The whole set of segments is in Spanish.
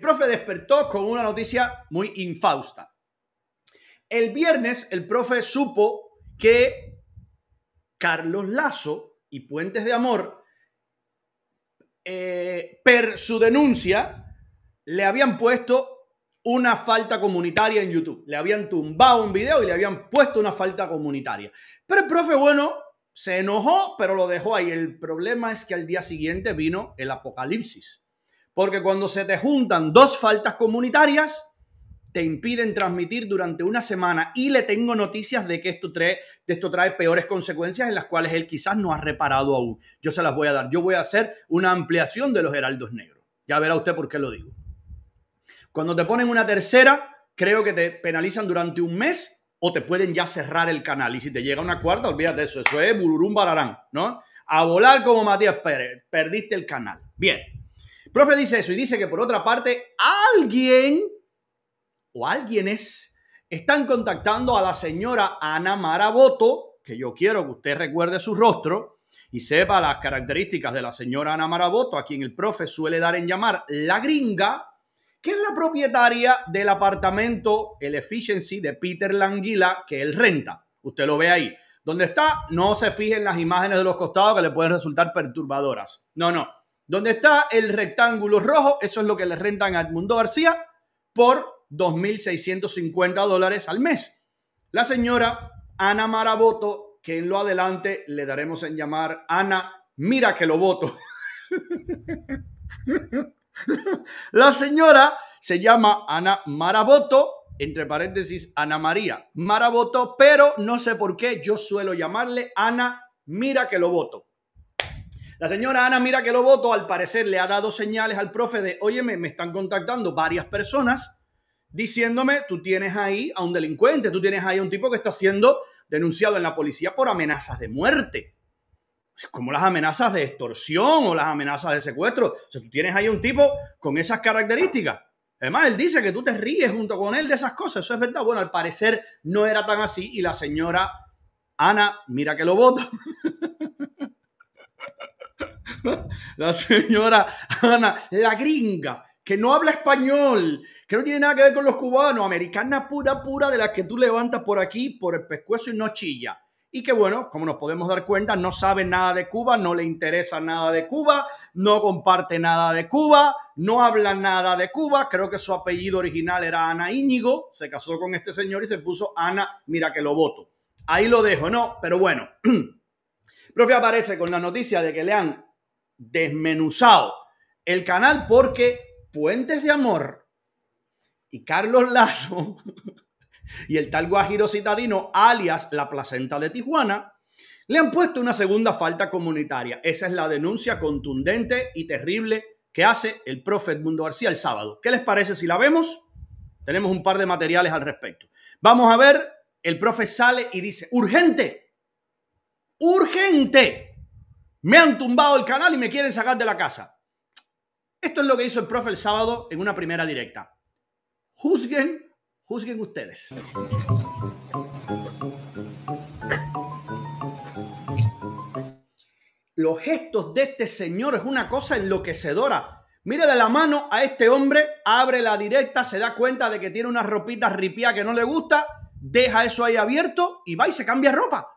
profe despertó con una noticia muy infausta. El viernes el profe supo que Carlos Lazo y Puentes de Amor, por eh, per su denuncia, le habían puesto una falta comunitaria en YouTube. Le habían tumbado un video y le habían puesto una falta comunitaria. Pero el profe, bueno, se enojó, pero lo dejó ahí. El problema es que al día siguiente vino el apocalipsis. Porque cuando se te juntan dos faltas comunitarias, te impiden transmitir durante una semana y le tengo noticias de que esto trae, peores consecuencias en las cuales él quizás no ha reparado aún. Yo se las voy a dar. Yo voy a hacer una ampliación de los heraldos negros. Ya verá usted por qué lo digo. Cuando te ponen una tercera, creo que te penalizan durante un mes o te pueden ya cerrar el canal. Y si te llega una cuarta, olvídate eso. Eso es bururum bararán, ¿no? A volar como Matías Pérez. Perdiste el canal. Bien profe dice eso y dice que por otra parte alguien o alguienes están contactando a la señora Ana Maraboto, que yo quiero que usted recuerde su rostro y sepa las características de la señora Ana Maraboto, a quien el profe suele dar en llamar la gringa, que es la propietaria del apartamento El Efficiency de Peter Languila que él renta. Usted lo ve ahí. Donde está, no se fijen las imágenes de los costados que le pueden resultar perturbadoras. No, no. Donde está el rectángulo rojo, eso es lo que le rentan a Edmundo García por 2.650 dólares al mes. La señora Ana Maraboto, que en lo adelante le daremos en llamar Ana, mira que lo voto. La señora se llama Ana Maraboto, entre paréntesis, Ana María Maraboto, pero no sé por qué yo suelo llamarle Ana, mira que lo voto. La señora Ana Mira que lo voto, al parecer le ha dado señales al profe de, oye, me, están contactando varias personas diciéndome, tú tienes ahí a un delincuente, tú tienes ahí a un tipo que está siendo denunciado en la policía por amenazas de muerte pues, como las amenazas de extorsión o las amenazas de secuestro. O sea, tú tienes ahí un tipo con esas características. Además, él dice que tú te ríes junto con él de esas cosas. Eso es verdad. Bueno, al parecer no era tan así y la señora Ana, mira que lo voto. la señora Ana, la gringa, que no habla español, que no tiene nada que ver con los cubanos, americana pura, pura, de las que tú levantas por aquí, por el pescuezo y no chilla. Y que bueno, como nos podemos dar cuenta, no sabe nada de Cuba, no le interesa nada de Cuba, no comparte nada de Cuba, no habla nada de Cuba. Creo que su apellido original era Ana Íñigo, se casó con este señor y se puso Ana, mira que lo voto. Ahí lo dejo, ¿no? Pero bueno. Profe aparece con la noticia de que le han desmenuzado el canal porque Puentes de Amor y Carlos Lazo y el tal Guajiro Citadino, alias la placenta de Tijuana, le han puesto una segunda falta comunitaria. Esa es la denuncia contundente y terrible que hace el profe Edmundo García el sábado. ¿Qué les parece si la vemos? Tenemos un par de materiales al respecto. Vamos a ver, el profe sale y dice, urgente, urgente me han tumbado el canal y me quieren sacar de la casa. Esto es lo que hizo el profe el sábado en una primera directa. Juzguen, juzguen ustedes. Los gestos de este señor es una cosa enloquecedora. Mira de la mano a este hombre, abre la directa, se da cuenta de que tiene una ropita ripia que no le gusta, deja eso ahí abierto y va y se cambia ropa.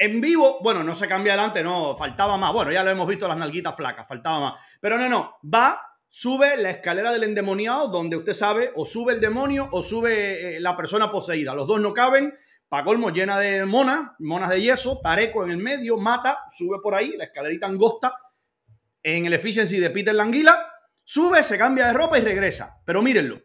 En vivo, bueno, no se cambia adelante, no, faltaba más. Bueno, ya lo hemos visto, las nalguitas flacas, faltaba más. Pero no, no, va sube la escalera del endemoniado, donde usted sabe, o sube el demonio o sube eh, la persona poseída. Los dos no caben. Pacolmo llena de monas, monas de yeso, Tareco en el medio, mata, sube por ahí, la escalerita angosta, en el efficiency de Peter Languila, sube, se cambia de ropa y regresa. Pero mírenlo.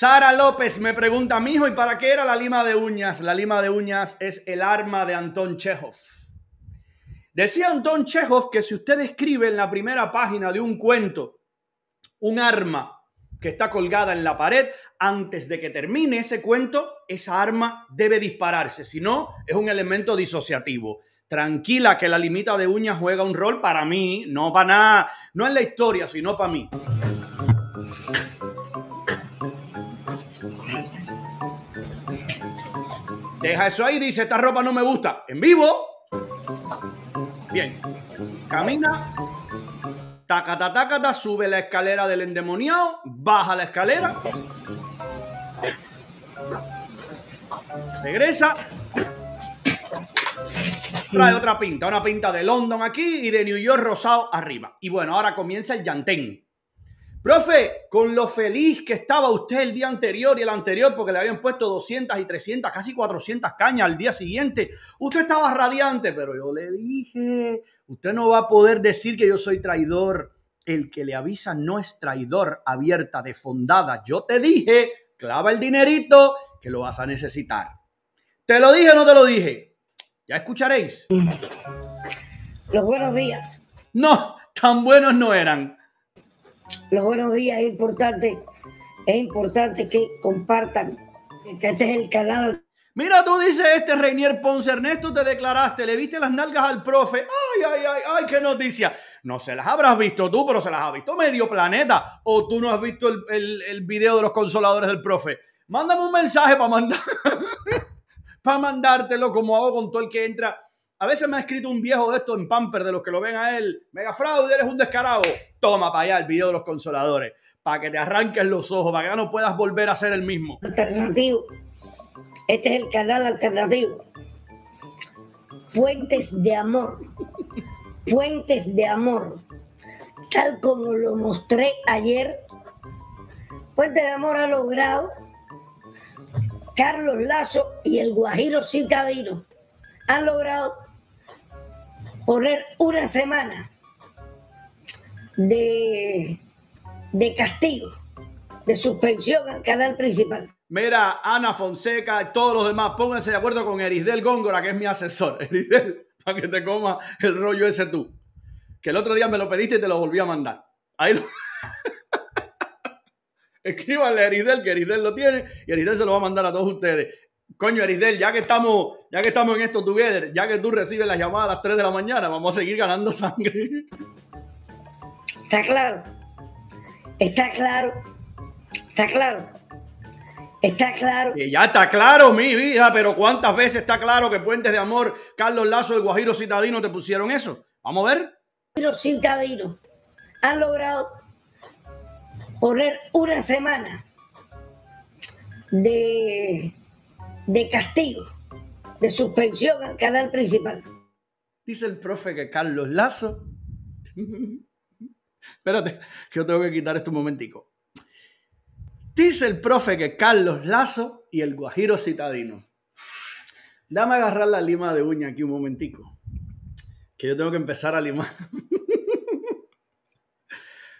Sara López me pregunta, mijo, ¿y para qué era la lima de uñas? La lima de uñas es el arma de Anton Chejov. Decía Anton Chejov que si usted escribe en la primera página de un cuento un arma que está colgada en la pared, antes de que termine ese cuento, esa arma debe dispararse, si no, es un elemento disociativo. Tranquila que la limita de uñas juega un rol para mí, no para nada, no en la historia, sino para mí. Deja eso ahí, dice, esta ropa no me gusta. En vivo. Bien. Camina. Tacata, tacata, sube la escalera del endemoniado, baja la escalera. Regresa. Trae otra pinta, una pinta de London aquí y de New York rosado arriba. Y bueno, ahora comienza el Yantén. Profe, con lo feliz que estaba usted el día anterior y el anterior, porque le habían puesto 200 y 300, casi 400 cañas al día siguiente, usted estaba radiante, pero yo le dije, usted no va a poder decir que yo soy traidor. El que le avisa no es traidor, abierta, defondada. Yo te dije, clava el dinerito, que lo vas a necesitar. ¿Te lo dije o no te lo dije? Ya escucharéis. Los buenos días. No, tan buenos no eran los buenos días es importante, es importante que compartan, que este es el canal. Mira, tú dices este Reinier Ponce, Ernesto, te declaraste, le viste las nalgas al profe. Ay, ay, ay, ay, qué noticia. No se las habrás visto tú, pero se las ha visto medio planeta. O tú no has visto el, el, el video de los consoladores del profe. Mándame un mensaje para mandar, para mandártelo como hago con todo el que entra a veces me ha escrito un viejo de esto en Pamper, de los que lo ven a él. Mega fraude, eres un descarado. Toma para allá el video de los consoladores. Para que te arranques los ojos, para que no puedas volver a ser el mismo. Alternativo. Este es el canal alternativo. Puentes de amor. Puentes de amor. Tal como lo mostré ayer. Puentes de amor ha logrado Carlos Lazo y el Guajiro Citadino han logrado poner una semana de, castigo, de suspensión al canal principal. Mira, Ana Fonseca y todos los demás, pónganse de acuerdo con Erisdel Góngora, que es mi asesor. Erisdel, para que te coma el rollo ese tú. Que el otro día me lo pediste y te lo volví a mandar. Ahí lo... Escríbanle a Erisdel, que Erisdel lo tiene, y Erisdel se lo va a mandar a todos ustedes. Coño, Erisdel, ya que estamos, ya que estamos en esto together, ya que tú recibes las llamadas a las 3 de la mañana, vamos a seguir ganando sangre. Está claro. Está claro. Está claro. Está claro. Y ya está claro, mi vida, pero ¿cuántas veces está claro que Puentes de Amor, Carlos Lazo y Guajiro Citadino te pusieron eso? Vamos a ver. Guajiro Citadino han logrado poner una semana de de castigo, de suspensión al canal principal. Dice el profe que Carlos Lazo. Espérate, que yo tengo que quitar esto un momentico. Dice el profe que Carlos Lazo y el Guajiro Citadino. Dame a agarrar la lima de uña aquí un momentico. Que yo tengo que empezar a limar.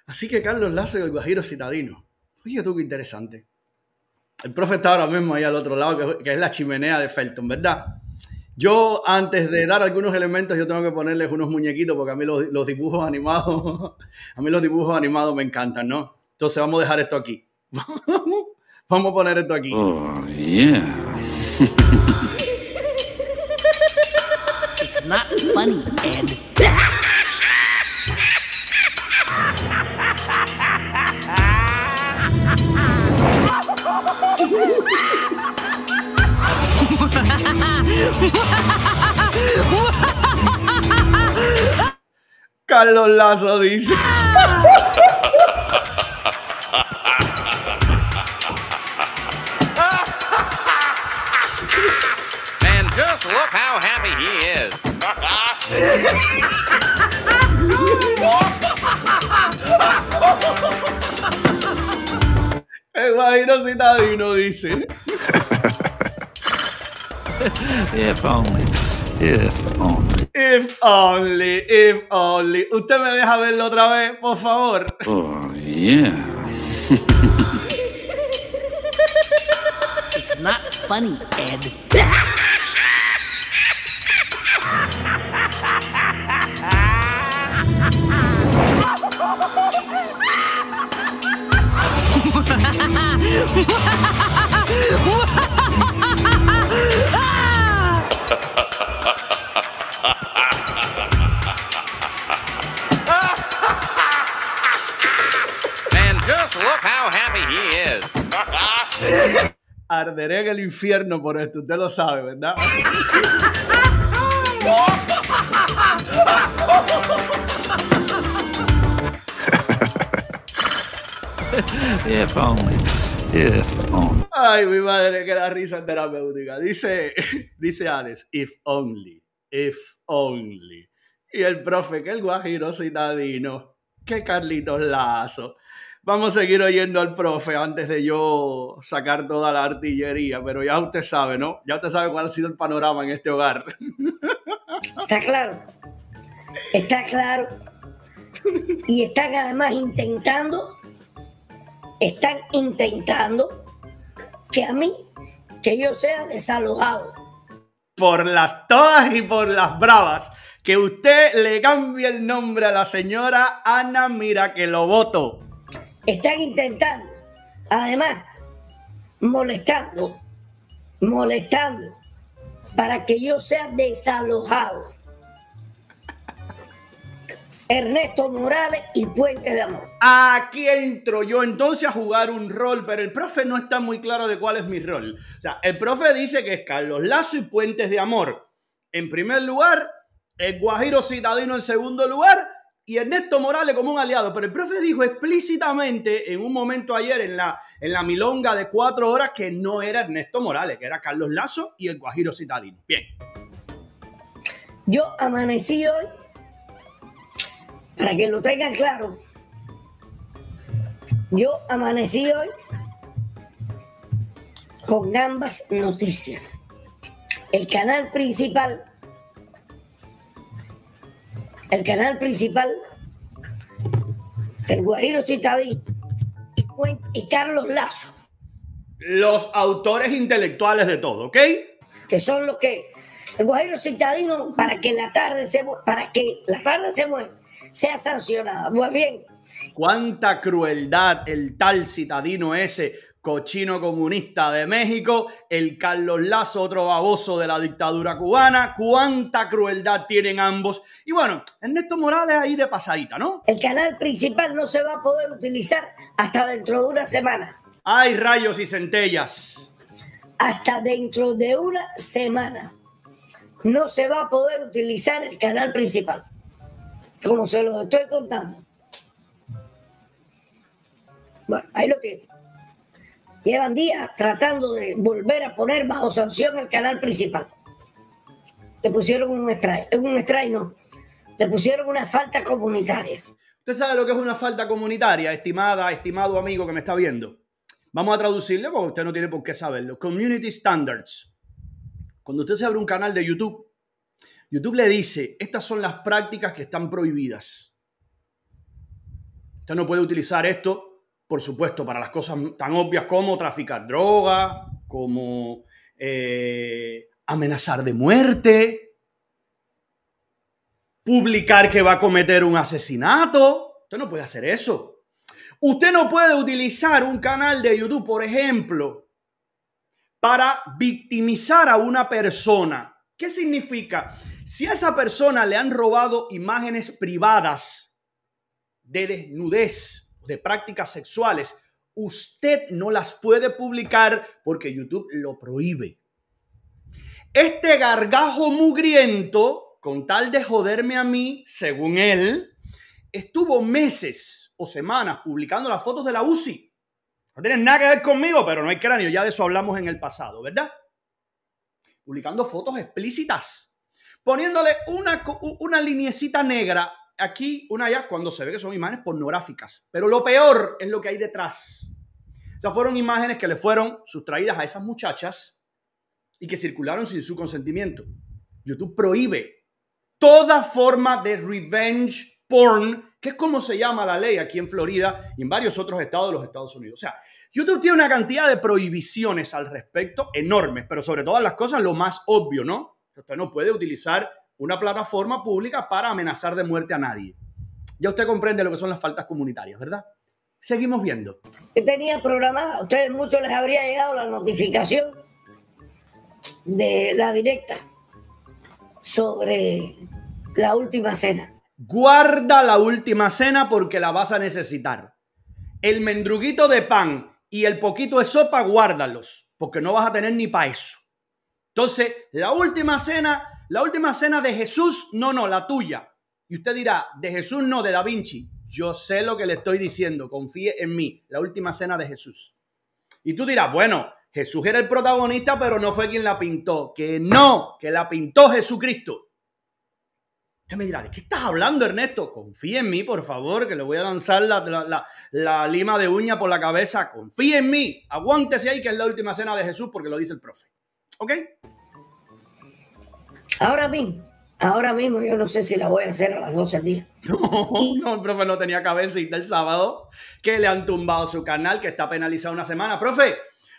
Así que Carlos Lazo y el Guajiro Citadino. Oye, tú qué interesante el profe está ahora mismo ahí al otro lado, que, es la chimenea de Felton, ¿verdad? Yo, antes de dar algunos elementos, yo tengo que ponerles unos muñequitos, porque a mí los, dibujos animados, a mí los dibujos animados me encantan, ¿no? Entonces vamos a dejar esto aquí. vamos a poner esto aquí. Oh, It's not funny, Carlos Lazo dice. Man, just look how happy he is. El guajiro citadino dice. If only. If only. If only, if only. ¿Usted me deja verlo otra vez, por favor? Oh, yeah. It's not funny, Ed. Man, just look how happy he is. Arderé en el infierno por esto, usted lo sabe, ¿verdad? Ay, mi madre, que la risa terapéutica. Dice, dice Alex, if only, if only. Y el profe, que el guajiro citadino, que Carlitos Lazo. Vamos a seguir oyendo al profe antes de yo sacar toda la artillería, pero ya usted sabe, ¿no? Ya usted sabe cuál ha sido el panorama en este hogar. Está claro. Está claro. Y están además intentando están intentando que a mí, que yo sea desalojado. Por las todas y por las bravas, que usted le cambie el nombre a la señora Ana Mira que lo voto. Están intentando, además, molestando, molestando, para que yo sea desalojado. Ernesto Morales y Puentes de Amor. Aquí entro yo entonces a jugar un rol, pero el profe no está muy claro de cuál es mi rol. O sea, el profe dice que es Carlos Lazo y Puentes de Amor. En primer lugar, el Guajiro Citadino en segundo lugar y Ernesto Morales como un aliado. Pero el profe dijo explícitamente en un momento ayer en la, en la milonga de cuatro horas que no era Ernesto Morales, que era Carlos Lazo y el Guajiro Citadino. Bien. Yo amanecí hoy para que lo tengan claro, yo amanecí hoy con ambas noticias. El canal principal, el canal principal el Guajiro Citadino y, Carlos Lazo. Los autores intelectuales de todo, ¿ok? Que son los que el Guajiro Citadino para que la tarde se para que la tarde se mueva sea sancionada. Muy bien. Cuánta crueldad el tal citadino ese, cochino comunista de México, el Carlos Lazo, otro baboso de la dictadura cubana. Cuánta crueldad tienen ambos. Y bueno, Ernesto Morales ahí de pasadita, ¿no? El canal principal no se va a poder utilizar hasta dentro de una semana. Hay rayos y centellas! Hasta dentro de una semana no se va a poder utilizar el canal principal como se los estoy contando. Bueno, ahí lo tienen. Llevan días tratando de volver a poner bajo sanción el canal principal. Te pusieron un Es eh, un extraño. no, le pusieron una falta comunitaria. ¿Usted sabe lo que es una falta comunitaria, estimada, estimado amigo que me está viendo? Vamos a traducirle porque usted no tiene por qué saberlo. Community Standards. Cuando usted se abre un canal de YouTube, YouTube le dice, estas son las prácticas que están prohibidas. Usted no puede utilizar esto, por supuesto, para las cosas tan obvias como traficar droga, como eh, amenazar de muerte, publicar que va a cometer un asesinato. Usted no puede hacer eso. Usted no puede utilizar un canal de YouTube, por ejemplo, para victimizar a una persona ¿Qué significa? Si a esa persona le han robado imágenes privadas de desnudez, de prácticas sexuales, usted no las puede publicar porque YouTube lo prohíbe. Este gargajo mugriento, con tal de joderme a mí, según él, estuvo meses o semanas publicando las fotos de la UCI. No tienen nada que ver conmigo, pero no hay cráneo, ya de eso hablamos en el pasado, ¿verdad? publicando fotos explícitas, poniéndole una, una liniecita negra aquí, una allá, cuando se ve que son imágenes pornográficas. Pero lo peor es lo que hay detrás. O sea, fueron imágenes que le fueron sustraídas a esas muchachas y que circularon sin su consentimiento. YouTube prohíbe toda forma de revenge porn, que es como se llama la ley aquí en Florida y en varios otros estados de los Estados Unidos. O sea, YouTube tiene una cantidad de prohibiciones al respecto enormes, pero sobre todas las cosas lo más obvio, ¿no? Usted no puede utilizar una plataforma pública para amenazar de muerte a nadie. Ya usted comprende lo que son las faltas comunitarias, ¿verdad? Seguimos viendo. Yo tenía programada, a ustedes muchos les habría llegado la notificación de la directa sobre la última cena. Guarda la última cena porque la vas a necesitar. El mendruguito de pan y el poquito de sopa, guárdalos, porque no vas a tener ni para eso. Entonces, la última cena, la última cena de Jesús, no, no, la tuya. Y usted dirá, de Jesús no, de Da Vinci. Yo sé lo que le estoy diciendo, confíe en mí, la última cena de Jesús. Y tú dirás, bueno, Jesús era el protagonista, pero no fue quien la pintó. Que no, que la pintó Jesucristo. Usted me dirá, ¿de qué estás hablando, Ernesto? Confía en mí, por favor, que le voy a lanzar la, lima de uña por la cabeza. Confíe en mí. Aguántese ahí, que es la última cena de Jesús, porque lo dice el profe. ¿Ok? Ahora mismo. Ahora mismo yo no sé si la voy a hacer a las 12 del día. No, no, el profe no tenía cabecita el sábado, que le han tumbado su canal, que está penalizado una semana. Profe,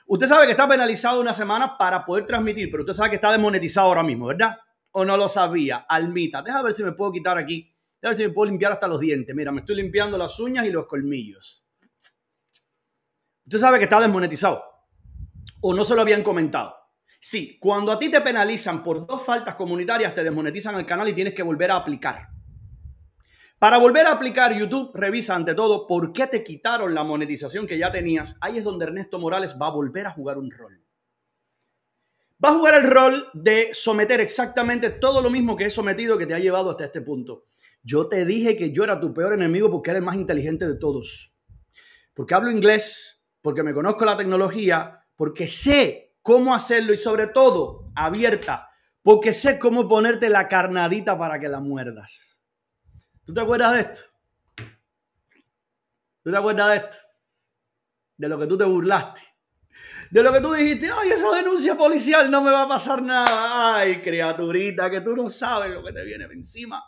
usted sabe que está penalizado una semana para poder transmitir, pero usted sabe que está desmonetizado ahora mismo, ¿verdad? o no lo sabía. Almita, deja ver si me puedo quitar aquí. Deja ver si me puedo limpiar hasta los dientes. Mira, me estoy limpiando las uñas y los colmillos. Usted sabe que está desmonetizado. O no se lo habían comentado. Sí, cuando a ti te penalizan por dos faltas comunitarias, te desmonetizan el canal y tienes que volver a aplicar. Para volver a aplicar, YouTube revisa ante todo por qué te quitaron la monetización que ya tenías. Ahí es donde Ernesto Morales va a volver a jugar un rol va a jugar el rol de someter exactamente todo lo mismo que he sometido que te ha llevado hasta este punto. Yo te dije que yo era tu peor enemigo porque eres más inteligente de todos. Porque hablo inglés, porque me conozco la tecnología, porque sé cómo hacerlo y sobre todo abierta, porque sé cómo ponerte la carnadita para que la muerdas. ¿Tú te acuerdas de esto? ¿Tú te acuerdas de esto? De lo que tú te burlaste de lo que tú dijiste, ay, esa denuncia policial no me va a pasar nada. Ay, criaturita, que tú no sabes lo que te viene encima.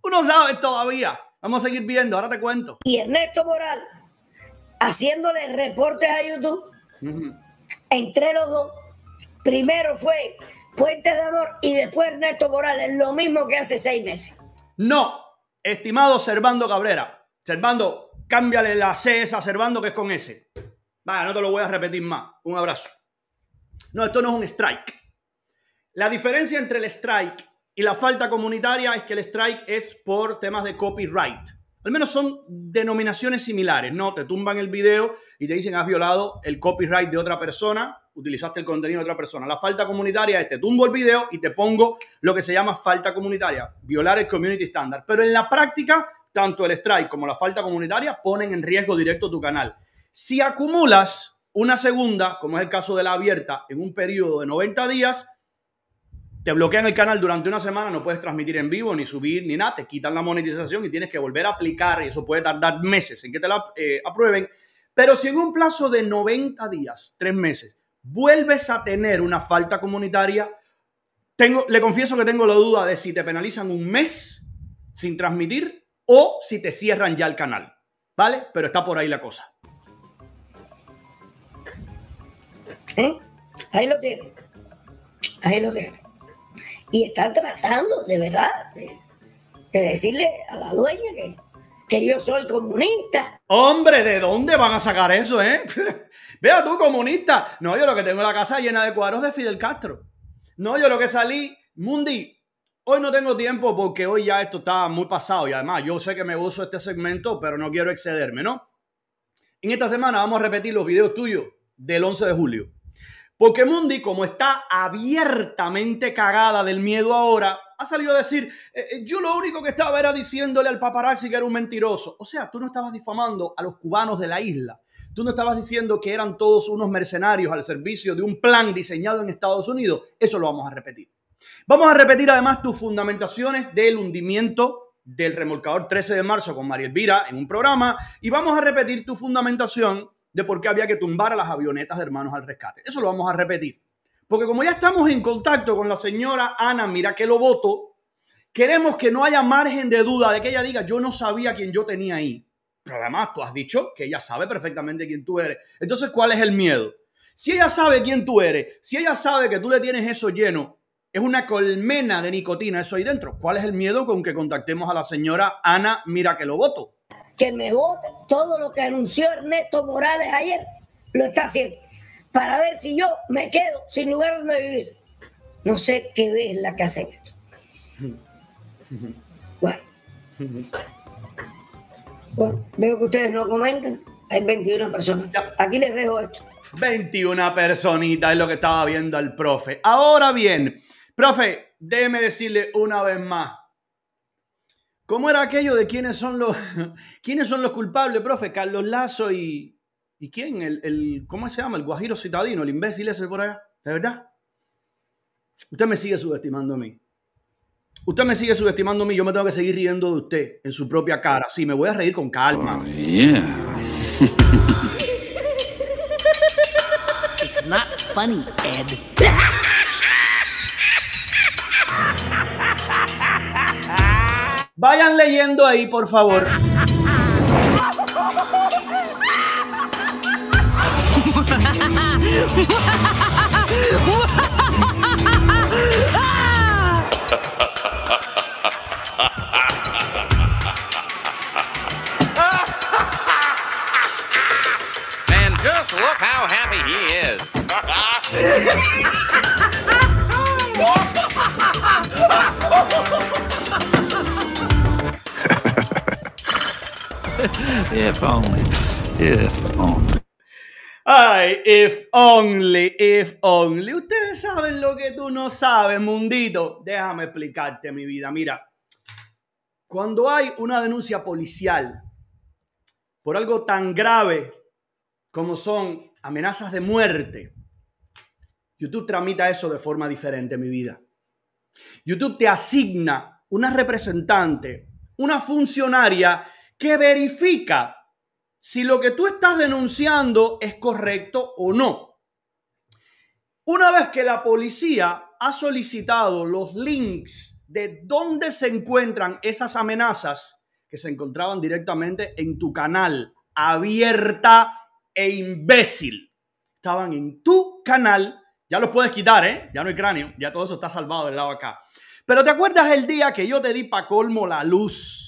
Tú no sabes todavía. Vamos a seguir viendo, ahora te cuento. Y Ernesto Moral, haciéndole reportes a YouTube, entre los dos, primero fue Puente de Amor y después Ernesto Morales, lo mismo que hace seis meses. No, estimado Servando Cabrera. Servando, cámbiale la C esa Servando que es con S no te lo voy a repetir más. Un abrazo. No, esto no es un strike. La diferencia entre el strike y la falta comunitaria es que el strike es por temas de copyright. Al menos son denominaciones similares, ¿no? Te tumban el video y te dicen has violado el copyright de otra persona, utilizaste el contenido de otra persona. La falta comunitaria es te tumbo el video y te pongo lo que se llama falta comunitaria, violar el community standard. Pero en la práctica, tanto el strike como la falta comunitaria ponen en riesgo directo tu canal. Si acumulas una segunda, como es el caso de la abierta, en un periodo de 90 días, te bloquean el canal durante una semana, no puedes transmitir en vivo, ni subir, ni nada, te quitan la monetización y tienes que volver a aplicar, y eso puede tardar meses en que te la eh, aprueben. Pero si en un plazo de 90 días, tres meses, vuelves a tener una falta comunitaria, tengo, le confieso que tengo la duda de si te penalizan un mes sin transmitir o si te cierran ya el canal, ¿vale? Pero está por ahí la cosa. ¿Eh? Ahí lo tienen. Ahí lo tienen. Y están tratando de verdad de, decirle a la dueña que, yo soy comunista. Hombre, ¿de dónde van a sacar eso, eh? Vea tú, comunista. No, yo lo que tengo la casa llena de cuadros de Fidel Castro. No, yo lo que salí, Mundi, hoy no tengo tiempo porque hoy ya esto está muy pasado y además yo sé que me uso este segmento, pero no quiero excederme, ¿no? En esta semana vamos a repetir los videos tuyos del 11 de julio. Porque Mundi, como está abiertamente cagada del miedo ahora, ha salido a decir, eh, eh, yo lo único que estaba era diciéndole al paparazzi que era un mentiroso. O sea, tú no estabas difamando a los cubanos de la isla. Tú no estabas diciendo que eran todos unos mercenarios al servicio de un plan diseñado en Estados Unidos. Eso lo vamos a repetir. Vamos a repetir además tus fundamentaciones del hundimiento del remolcador 13 de marzo con María Elvira en un programa y vamos a repetir tu fundamentación de por qué había que tumbar a las avionetas de Hermanos al Rescate. Eso lo vamos a repetir. Porque como ya estamos en contacto con la señora Ana Mira que lo voto, queremos que no haya margen de duda de que ella diga, yo no sabía quién yo tenía ahí. Pero además tú has dicho que ella sabe perfectamente quién tú eres. Entonces, ¿cuál es el miedo? Si ella sabe quién tú eres, si ella sabe que tú le tienes eso lleno, es una colmena de nicotina eso ahí dentro, ¿cuál es el miedo con que contactemos a la señora Ana Mira que lo voto? que me vote Todo lo que anunció Ernesto Morales ayer lo está haciendo. Para ver si yo me quedo sin lugar donde vivir. No sé qué es la que hace esto. Bueno. bueno. veo que ustedes no comentan. Hay 21 personas. Aquí les dejo esto. 21 personitas es lo que estaba viendo al profe. Ahora bien, profe, déjeme decirle una vez más ¿Cómo era aquello de quiénes son los, quiénes son los culpables, profe? Carlos Lazo y. ¿Y quién? El, el, ¿Cómo se llama? El guajiro citadino, el imbécil ese por allá. ¿De verdad? Usted me sigue subestimando a mí. Usted me sigue subestimando a mí. Yo me tengo que seguir riendo de usted en su propia cara. Sí, me voy a reír con calma. Oh, It's not funny, Ed. Vayan leyendo ahí, por favor. Man, just look how happy he is. if only. If only. Ay, if only, if only. Ustedes saben lo que tú no sabes, mundito. Déjame explicarte mi vida. Mira, cuando hay una denuncia policial por algo tan grave como son amenazas de muerte, YouTube tramita eso de forma diferente, mi vida. YouTube te asigna una representante, una funcionaria que verifica si lo que tú estás denunciando es correcto o no. Una vez que la policía ha solicitado los links de dónde se encuentran esas amenazas que se encontraban directamente en tu canal, abierta e imbécil. Estaban en tu canal, ya los puedes quitar, ¿eh? Ya no hay cráneo, ya todo eso está salvado del lado acá. Pero ¿te acuerdas el día que yo te di para colmo la luz?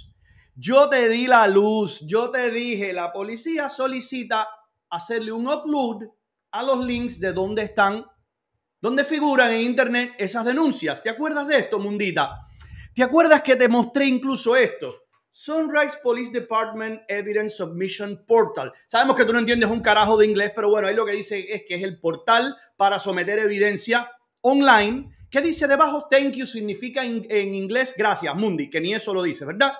Yo te di la luz, yo te dije, la policía solicita hacerle un upload a los links de dónde están, dónde figuran en internet esas denuncias. ¿Te acuerdas de esto, mundita? ¿Te acuerdas que te mostré incluso esto? Sunrise Police Department Evidence Submission Portal. Sabemos que tú no entiendes un carajo de inglés, pero bueno, ahí lo que dice es que es el portal para someter evidencia online. ¿Qué dice debajo? Thank you significa en inglés gracias, Mundi, que ni eso lo dice, ¿verdad?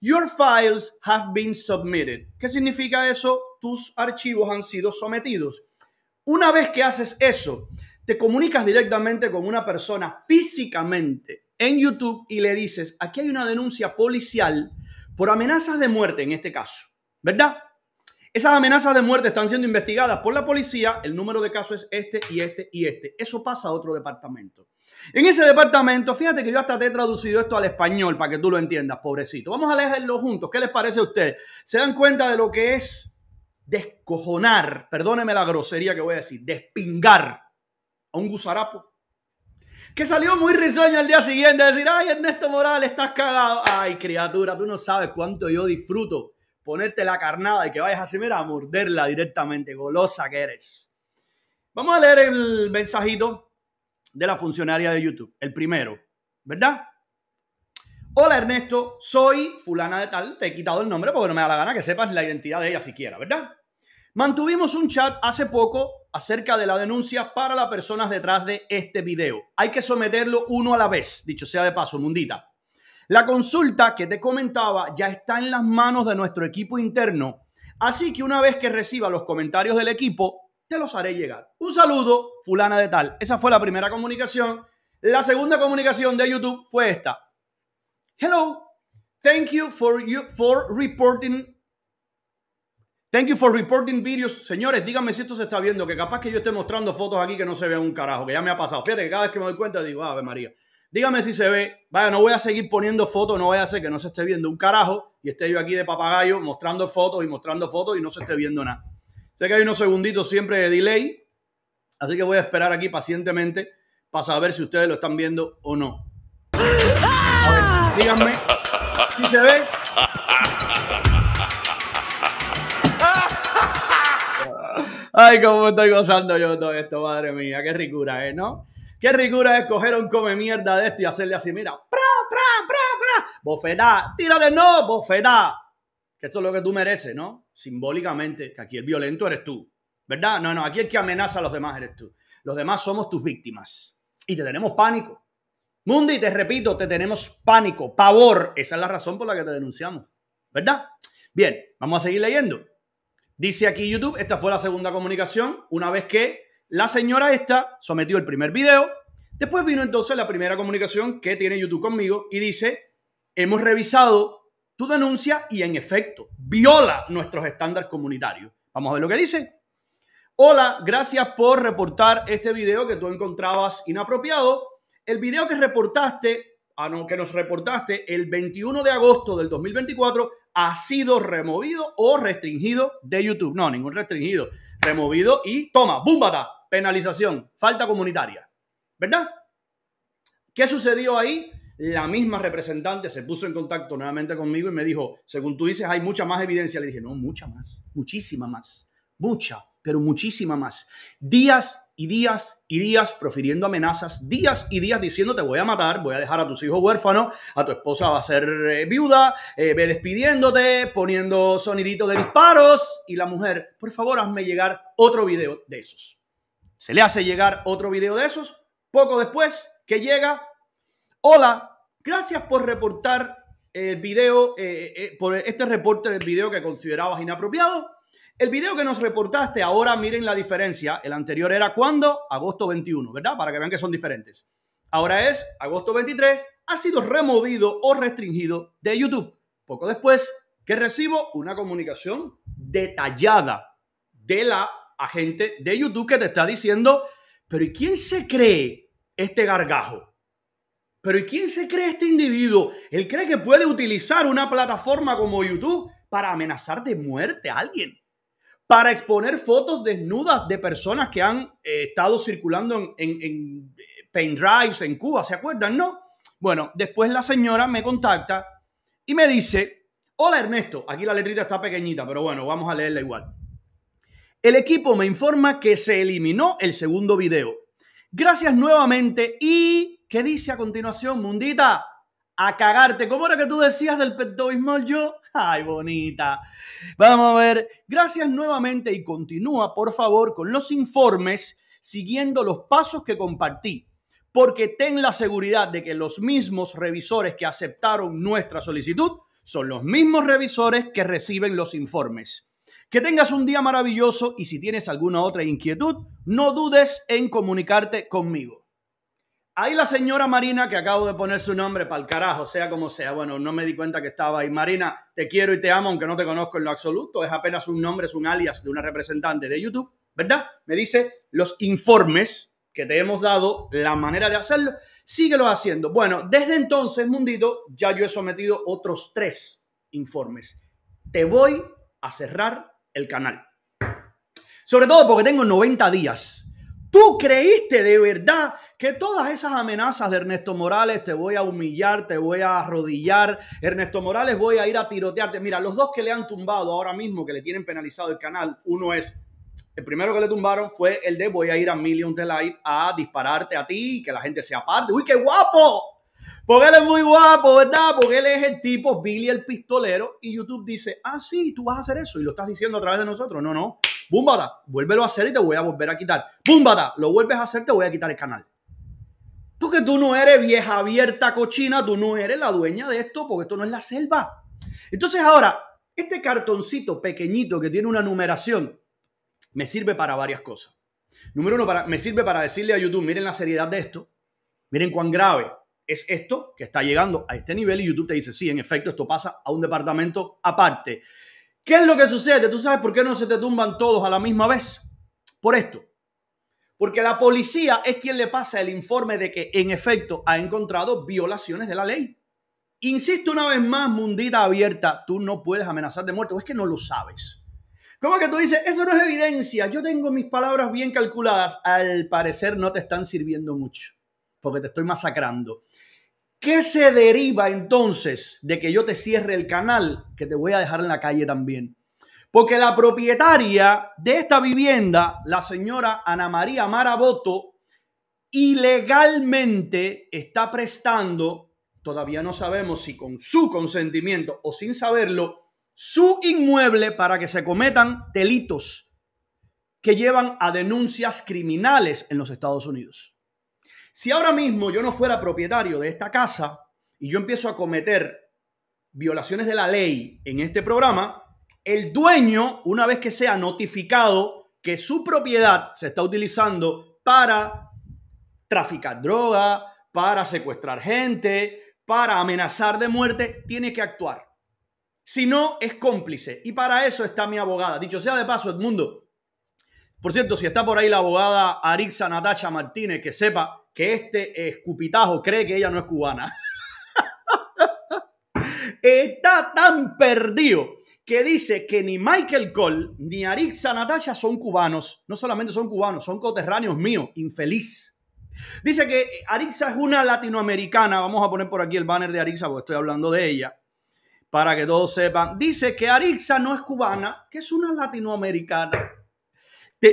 Your files have been submitted. ¿Qué significa eso? Tus archivos han sido sometidos. Una vez que haces eso, te comunicas directamente con una persona físicamente en YouTube y le dices, aquí hay una denuncia policial por amenazas de muerte en este caso, ¿verdad? Esas amenazas de muerte están siendo investigadas por la policía, el número de casos es este y este y este. Eso pasa a otro departamento. En ese departamento, fíjate que yo hasta te he traducido esto al español para que tú lo entiendas, pobrecito. Vamos a leerlo juntos. ¿Qué les parece a ustedes? ¿Se dan cuenta de lo que es descojonar? Perdóneme la grosería que voy a decir, despingar a un gusarapo. Que salió muy risueño el día siguiente a decir, ay, Ernesto Morales, estás cagado. Ay, criatura, tú no sabes cuánto yo disfruto ponerte la carnada y que vayas a mira, a morderla directamente, golosa que eres. Vamos a leer el mensajito de la funcionaria de YouTube, el primero, ¿verdad? Hola Ernesto, soy fulana de tal, te he quitado el nombre porque no me da la gana que sepas la identidad de ella siquiera, ¿verdad? Mantuvimos un chat hace poco acerca de la denuncia para las personas detrás de este video. Hay que someterlo uno a la vez, dicho sea de paso, mundita. La consulta que te comentaba ya está en las manos de nuestro equipo interno, así que una vez que reciba los comentarios del equipo, te los haré llegar. Un saludo, fulana de tal. Esa fue la primera comunicación. La segunda comunicación de YouTube fue esta. Hello, thank you for, you, for reporting Thank you for reporting videos. Señores, díganme si esto se está viendo, que capaz que yo esté mostrando fotos aquí que no se vea un carajo, que ya me ha pasado. Fíjate que cada vez que me doy cuenta digo, Ave María. Díganme si se ve. Vaya, no voy a seguir poniendo fotos, no voy a hacer que no se esté viendo un carajo y esté yo aquí de papagayo mostrando fotos y mostrando fotos y no se esté viendo nada. Sé que hay unos segunditos siempre de delay, así que voy a esperar aquí pacientemente para saber si ustedes lo están viendo o no. díganme si se ve. Ay, cómo estoy gozando yo todo esto, madre mía, qué ricura ¿eh? ¿no? Qué ricura es coger un come mierda de esto y hacerle así, mira, pra, pro, pra, pra, bofetá, de no, bofetá, que esto es lo que tú mereces, ¿no? Simbólicamente, que aquí el violento eres tú, ¿verdad? No, no, aquí el que amenaza a los demás eres tú. Los demás somos tus víctimas y te tenemos pánico. Mundi, te repito, te tenemos pánico, pavor. Esa es la razón por la que te denunciamos, ¿verdad? Bien, vamos a seguir leyendo. Dice aquí YouTube, esta fue la segunda comunicación, una vez que la señora esta sometió el primer video. Después vino entonces la primera comunicación que tiene YouTube conmigo y dice, hemos revisado tu denuncia y en efecto viola nuestros estándares comunitarios. Vamos a ver lo que dice. Hola, gracias por reportar este video que tú encontrabas inapropiado. El video que reportaste, ah, que nos reportaste el 21 de agosto del 2024 ha sido removido o restringido de YouTube. No, ningún restringido. Removido y toma, búmbata, penalización, falta comunitaria. ¿Verdad? ¿Qué sucedió ahí? La misma representante se puso en contacto nuevamente conmigo y me dijo, según tú dices, hay mucha más evidencia. Le dije, no, mucha más, muchísima más, mucha, pero muchísima más. Días y días y días profiriendo amenazas, días y días diciendo te voy a matar, voy a dejar a tus hijos huérfanos, a tu esposa va a ser eh, viuda, eh, despidiéndote, poniendo soniditos de disparos y la mujer, por favor, hazme llegar otro video de esos. Se le hace llegar otro video de esos, poco después que llega, hola, Gracias por reportar el video, eh, eh, eh, por este reporte del video que considerabas inapropiado. El video que nos reportaste ahora, miren la diferencia. El anterior era cuando? Agosto 21, ¿verdad? Para que vean que son diferentes. Ahora es agosto 23, ha sido removido o restringido de YouTube. Poco después que recibo una comunicación detallada de la agente de YouTube que te está diciendo, pero ¿y quién se cree este gargajo? Pero ¿y quién se cree este individuo? Él cree que puede utilizar una plataforma como YouTube para amenazar de muerte a alguien, para exponer fotos desnudas de personas que han eh, estado circulando en, en, en eh, pendrives en Cuba, ¿se acuerdan? ¿No? Bueno, después la señora me contacta y me dice, hola Ernesto, aquí la letrita está pequeñita, pero bueno, vamos a leerla igual. El equipo me informa que se eliminó el segundo video. Gracias nuevamente y ¿Qué dice a continuación, mundita? A cagarte. ¿Cómo era que tú decías del Pepto yo? Ay, bonita. Vamos a ver. Gracias nuevamente y continúa, por favor, con los informes siguiendo los pasos que compartí porque ten la seguridad de que los mismos revisores que aceptaron nuestra solicitud son los mismos revisores que reciben los informes. Que tengas un día maravilloso y si tienes alguna otra inquietud, no dudes en comunicarte conmigo. Hay la señora Marina que acabo de poner su nombre para el carajo, sea como sea. Bueno, no me di cuenta que estaba ahí. Marina, te quiero y te amo, aunque no te conozco en lo absoluto. Es apenas un nombre, es un alias de una representante de YouTube, ¿verdad? Me dice los informes que te hemos dado, la manera de hacerlo, síguelo haciendo. Bueno, desde entonces, mundito, ya yo he sometido otros tres informes. Te voy a cerrar el canal. Sobre todo porque tengo 90 días Tú creíste de verdad que todas esas amenazas de Ernesto Morales, te voy a humillar, te voy a arrodillar, Ernesto Morales voy a ir a tirotearte. Mira, los dos que le han tumbado ahora mismo, que le tienen penalizado el canal, uno es, el primero que le tumbaron fue el de voy a ir a Million de Light a dispararte a ti que la gente se aparte. ¡Uy, qué guapo! Porque él es muy guapo, ¿verdad? Porque él es el tipo Billy el pistolero y YouTube dice, ah, sí, tú vas a hacer eso y lo estás diciendo a través de nosotros. No, no, Búmbata, vuélvelo a hacer y te voy a volver a quitar. Búmbata, lo vuelves a hacer, te voy a quitar el canal. Porque tú no eres vieja abierta cochina, tú no eres la dueña de esto, porque esto no es la selva. Entonces ahora, este cartoncito pequeñito que tiene una numeración me sirve para varias cosas. Número uno, para, me sirve para decirle a YouTube, miren la seriedad de esto, miren cuán grave es esto que está llegando a este nivel y YouTube te dice, sí, en efecto, esto pasa a un departamento aparte. ¿Qué es lo que sucede? ¿Tú sabes por qué no se te tumban todos a la misma vez? Por esto. Porque la policía es quien le pasa el informe de que en efecto ha encontrado violaciones de la ley. Insisto una vez más, mundita abierta, tú no puedes amenazar de muerte, o es que no lo sabes. ¿Cómo que tú dices, eso no es evidencia? Yo tengo mis palabras bien calculadas. Al parecer no te están sirviendo mucho, porque te estoy masacrando. ¿Qué se deriva entonces de que yo te cierre el canal que te voy a dejar en la calle también? Porque la propietaria de esta vivienda, la señora Ana María Maraboto, ilegalmente está prestando, todavía no sabemos si con su consentimiento o sin saberlo, su inmueble para que se cometan delitos que llevan a denuncias criminales en los Estados Unidos. Si ahora mismo yo no fuera propietario de esta casa y yo empiezo a cometer violaciones de la ley en este programa, el dueño, una vez que sea notificado que su propiedad se está utilizando para traficar droga, para secuestrar gente, para amenazar de muerte, tiene que actuar. Si no, es cómplice. Y para eso está mi abogada. Dicho sea de paso, Edmundo. Por cierto, si está por ahí la abogada Arixa Natacha Martínez, que sepa que este escupitajo cree que ella no es cubana. Está tan perdido que dice que ni Michael Cole ni Arixa Natasha son cubanos. No solamente son cubanos, son coterráneos míos, infeliz. Dice que Arixa es una latinoamericana. Vamos a poner por aquí el banner de Arixa porque estoy hablando de ella. Para que todos sepan. Dice que Arixa no es cubana, que es una latinoamericana.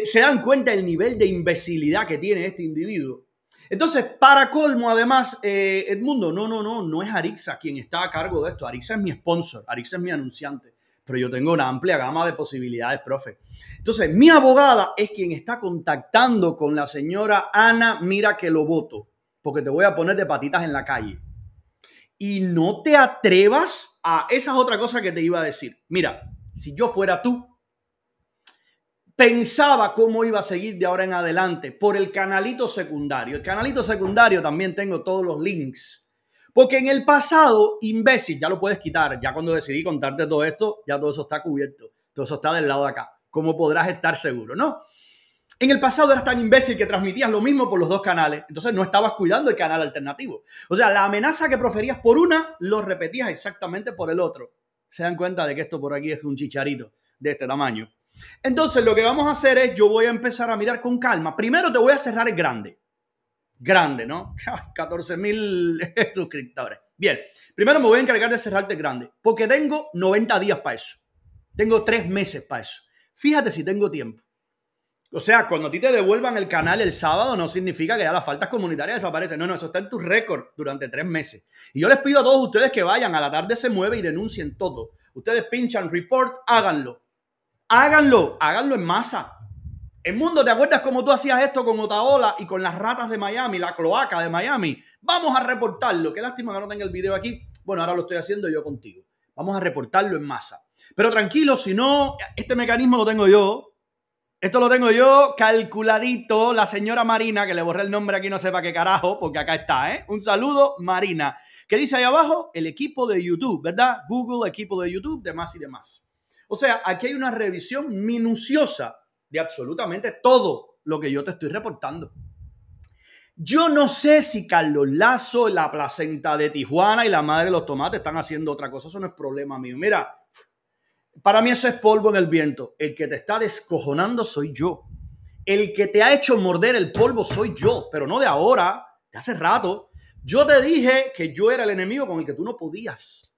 ¿Se dan cuenta el nivel de imbecilidad que tiene este individuo? Entonces, para colmo, además, eh, Edmundo, no, no, no, no es Arixa quien está a cargo de esto. Arixa es mi sponsor, Arixa es mi anunciante, pero yo tengo una amplia gama de posibilidades, profe. Entonces, mi abogada es quien está contactando con la señora Ana, mira que lo voto, porque te voy a poner de patitas en la calle. Y no te atrevas a... esas otras otra que te iba a decir. Mira, si yo fuera tú, pensaba cómo iba a seguir de ahora en adelante por el canalito secundario. El canalito secundario también tengo todos los links. Porque en el pasado, imbécil, ya lo puedes quitar. Ya cuando decidí contarte todo esto, ya todo eso está cubierto. Todo eso está del lado de acá. ¿Cómo podrás estar seguro? No. En el pasado eras tan imbécil que transmitías lo mismo por los dos canales. Entonces no estabas cuidando el canal alternativo. O sea, la amenaza que proferías por una, lo repetías exactamente por el otro. Se dan cuenta de que esto por aquí es un chicharito de este tamaño. Entonces, lo que vamos a hacer es, yo voy a empezar a mirar con calma. Primero te voy a cerrar grande. Grande, ¿no? 14000 mil suscriptores. Bien, primero me voy a encargar de cerrarte grande, porque tengo 90 días para eso. Tengo tres meses para eso. Fíjate si tengo tiempo. O sea, cuando a ti te devuelvan el canal el sábado, no significa que ya las faltas comunitarias desaparecen. No, no, eso está en tu récord durante tres meses. Y yo les pido a todos ustedes que vayan a la tarde se mueve y denuncien todo. Ustedes pinchan report, háganlo. Háganlo, háganlo en masa. El mundo, ¿te acuerdas cómo tú hacías esto con Otaola y con las ratas de Miami, la cloaca de Miami? Vamos a reportarlo. Qué lástima que no tenga el video aquí. Bueno, ahora lo estoy haciendo yo contigo. Vamos a reportarlo en masa. Pero tranquilo, si no, este mecanismo lo tengo yo. Esto lo tengo yo calculadito. La señora Marina, que le borré el nombre aquí, no sepa qué carajo, porque acá está, ¿eh? Un saludo, Marina. ¿Qué dice ahí abajo, el equipo de YouTube, ¿verdad? Google, equipo de YouTube, demás y demás. O sea, aquí hay una revisión minuciosa de absolutamente todo lo que yo te estoy reportando. Yo no sé si Carlos Lazo, la placenta de Tijuana y la madre de los tomates están haciendo otra cosa. Eso no es problema mío. Mira, para mí eso es polvo en el viento. El que te está descojonando soy yo. El que te ha hecho morder el polvo soy yo, pero no de ahora, de hace rato. Yo te dije que yo era el enemigo con el que tú no podías.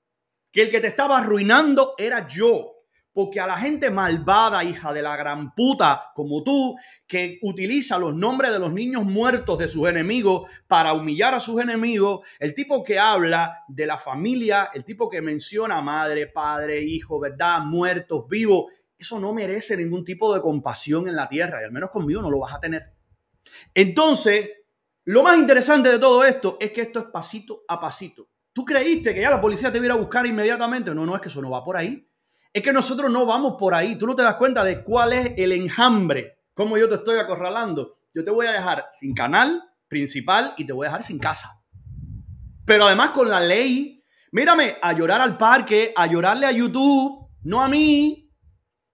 Que el que te estaba arruinando era yo porque a la gente malvada, hija de la gran puta, como tú, que utiliza los nombres de los niños muertos de sus enemigos para humillar a sus enemigos, el tipo que habla de la familia, el tipo que menciona madre, padre, hijo, ¿verdad? Muertos, vivos, eso no merece ningún tipo de compasión en la tierra, y al menos conmigo no lo vas a tener. Entonces, lo más interesante de todo esto es que esto es pasito a pasito. Tú creíste que ya la policía te iba a buscar inmediatamente. No, no, es que eso no va por ahí. Es que nosotros no vamos por ahí. Tú no te das cuenta de cuál es el enjambre, cómo yo te estoy acorralando. Yo te voy a dejar sin canal principal y te voy a dejar sin casa. Pero además con la ley, mírame, a llorar al parque, a llorarle a YouTube, no a mí.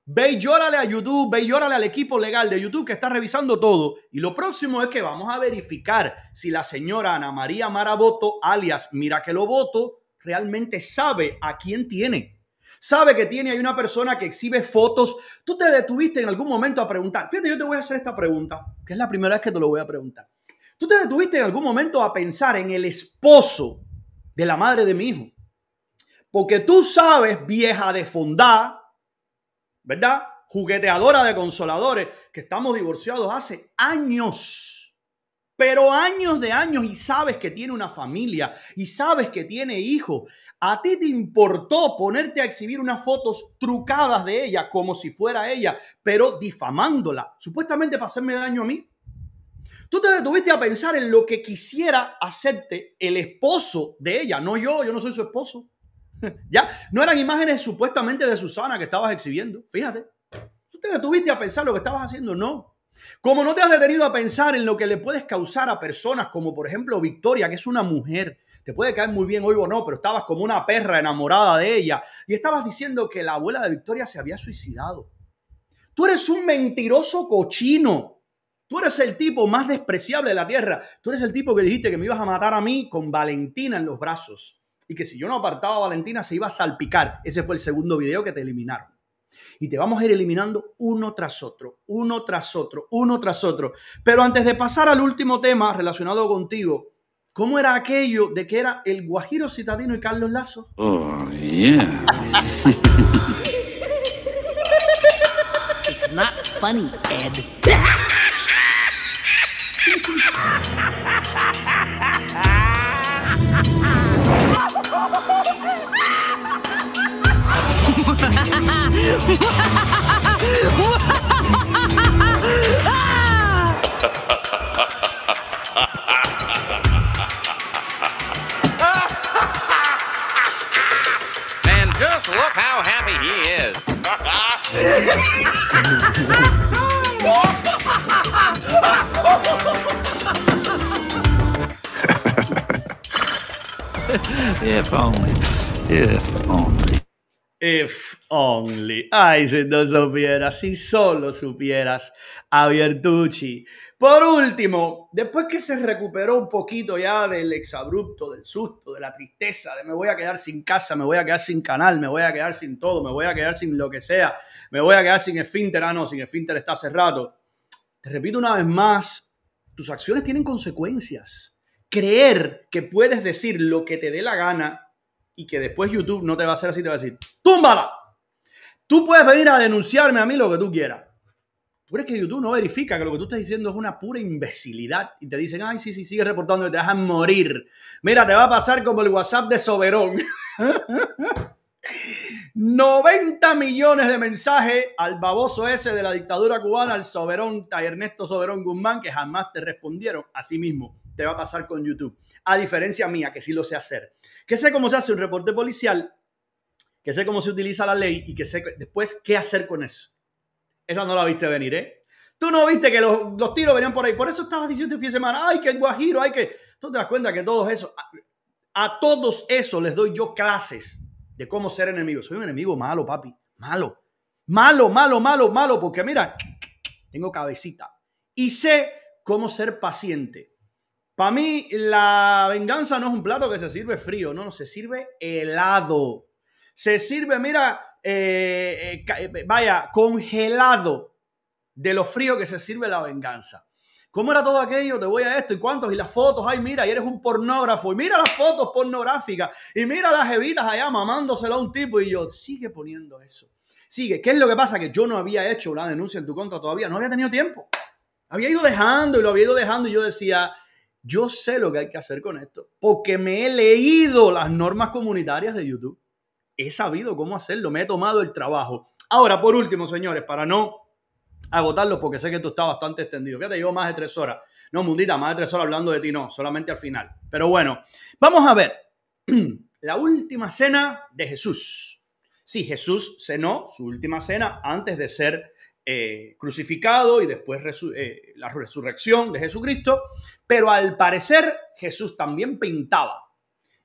Ve y llórale a YouTube, ve y llórale al equipo legal de YouTube que está revisando todo. Y lo próximo es que vamos a verificar si la señora Ana María Maraboto, alias Mira que lo voto, realmente sabe a quién tiene sabe que tiene ahí una persona que exhibe fotos. Tú te detuviste en algún momento a preguntar. Fíjate, yo te voy a hacer esta pregunta, que es la primera vez que te lo voy a preguntar. Tú te detuviste en algún momento a pensar en el esposo de la madre de mi hijo. Porque tú sabes, vieja de fondá, ¿verdad? Jugueteadora de consoladores, que estamos divorciados hace años pero años de años y sabes que tiene una familia y sabes que tiene hijos. A ti te importó ponerte a exhibir unas fotos trucadas de ella como si fuera ella, pero difamándola, supuestamente para hacerme daño a mí. Tú te detuviste a pensar en lo que quisiera hacerte el esposo de ella, no yo, yo no soy su esposo. ya, no eran imágenes supuestamente de Susana que estabas exhibiendo, fíjate. Tú te detuviste a pensar lo que estabas haciendo, no. Como no te has detenido a pensar en lo que le puedes causar a personas como por ejemplo Victoria, que es una mujer, te puede caer muy bien hoy o no, pero estabas como una perra enamorada de ella y estabas diciendo que la abuela de Victoria se había suicidado. Tú eres un mentiroso cochino. Tú eres el tipo más despreciable de la tierra. Tú eres el tipo que dijiste que me ibas a matar a mí con Valentina en los brazos y que si yo no apartaba a Valentina se iba a salpicar. Ese fue el segundo video que te eliminaron. Y te vamos a ir eliminando uno tras otro, uno tras otro, uno tras otro. Pero antes de pasar al último tema relacionado contigo, ¿Cómo era aquello de que era el Guajiro Citadino y Carlos Lazo? Oh, yeah. It's not funny, Ed. and just look how happy he is. if only. If only. If only. Ay, si no supieras, si solo supieras a Por último, después que se recuperó un poquito ya del exabrupto, del susto, de la tristeza, de me voy a quedar sin casa, me voy a quedar sin canal, me voy a quedar sin todo, me voy a quedar sin lo que sea, me voy a quedar sin el Ah, no, sin Finter está hace Te repito una vez más, tus acciones tienen consecuencias. Creer que puedes decir lo que te dé la gana y que después YouTube no te va a hacer así, te va a decir, ¡túmbala! Tú puedes venir a denunciarme a mí lo que tú quieras. ¿Tú crees que YouTube no verifica que lo que tú estás diciendo es una pura imbecilidad? Y te dicen, ay, sí, sí, sigue reportando y te dejan morir. Mira, te va a pasar como el WhatsApp de Soberón. 90 millones de mensajes al baboso ese de la dictadura cubana, al Soberón, a Ernesto Soberón Guzmán, que jamás te respondieron a sí mismo te va a pasar con YouTube. A diferencia mía, que sí lo sé hacer. Que sé cómo se hace un reporte policial, que sé cómo se utiliza la ley y que sé después qué hacer con eso. Esa no la viste venir, ¿eh? Tú no viste que los, los tiros venían por ahí. Por eso estabas diciendo el este fin de semana, ay, que guajiro, Hay que... Tú te das cuenta que todos esos, a, a todos esos les doy yo clases de cómo ser enemigo. Soy un enemigo malo, papi. Malo. Malo, malo, malo, malo. Porque mira, tengo cabecita. Y sé cómo ser paciente para mí, la venganza no es un plato que se sirve frío, no, no, se sirve helado. Se sirve, mira, eh, eh, eh, vaya, congelado de lo frío que se sirve la venganza. ¿Cómo era todo aquello? Te voy a esto y cuántos y las fotos. Ay, mira, y eres un pornógrafo. Y mira las fotos pornográficas. Y mira las evitas allá mamándoselo a un tipo. Y yo, sigue poniendo eso. Sigue. ¿Qué es lo que pasa? Que yo no había hecho la denuncia en tu contra todavía. No había tenido tiempo. Había ido dejando y lo había ido dejando. Y yo decía, yo sé lo que hay que hacer con esto, porque me he leído las normas comunitarias de YouTube. He sabido cómo hacerlo, me he tomado el trabajo. Ahora, por último, señores, para no agotarlo, porque sé que tú está bastante extendido. Fíjate, llevo más de tres horas. No, mundita, más de tres horas hablando de ti, no, solamente al final. Pero bueno, vamos a ver la última cena de Jesús. Sí, Jesús cenó su última cena antes de ser eh, crucificado y después eh, la resurrección de Jesucristo, pero al parecer Jesús también pintaba.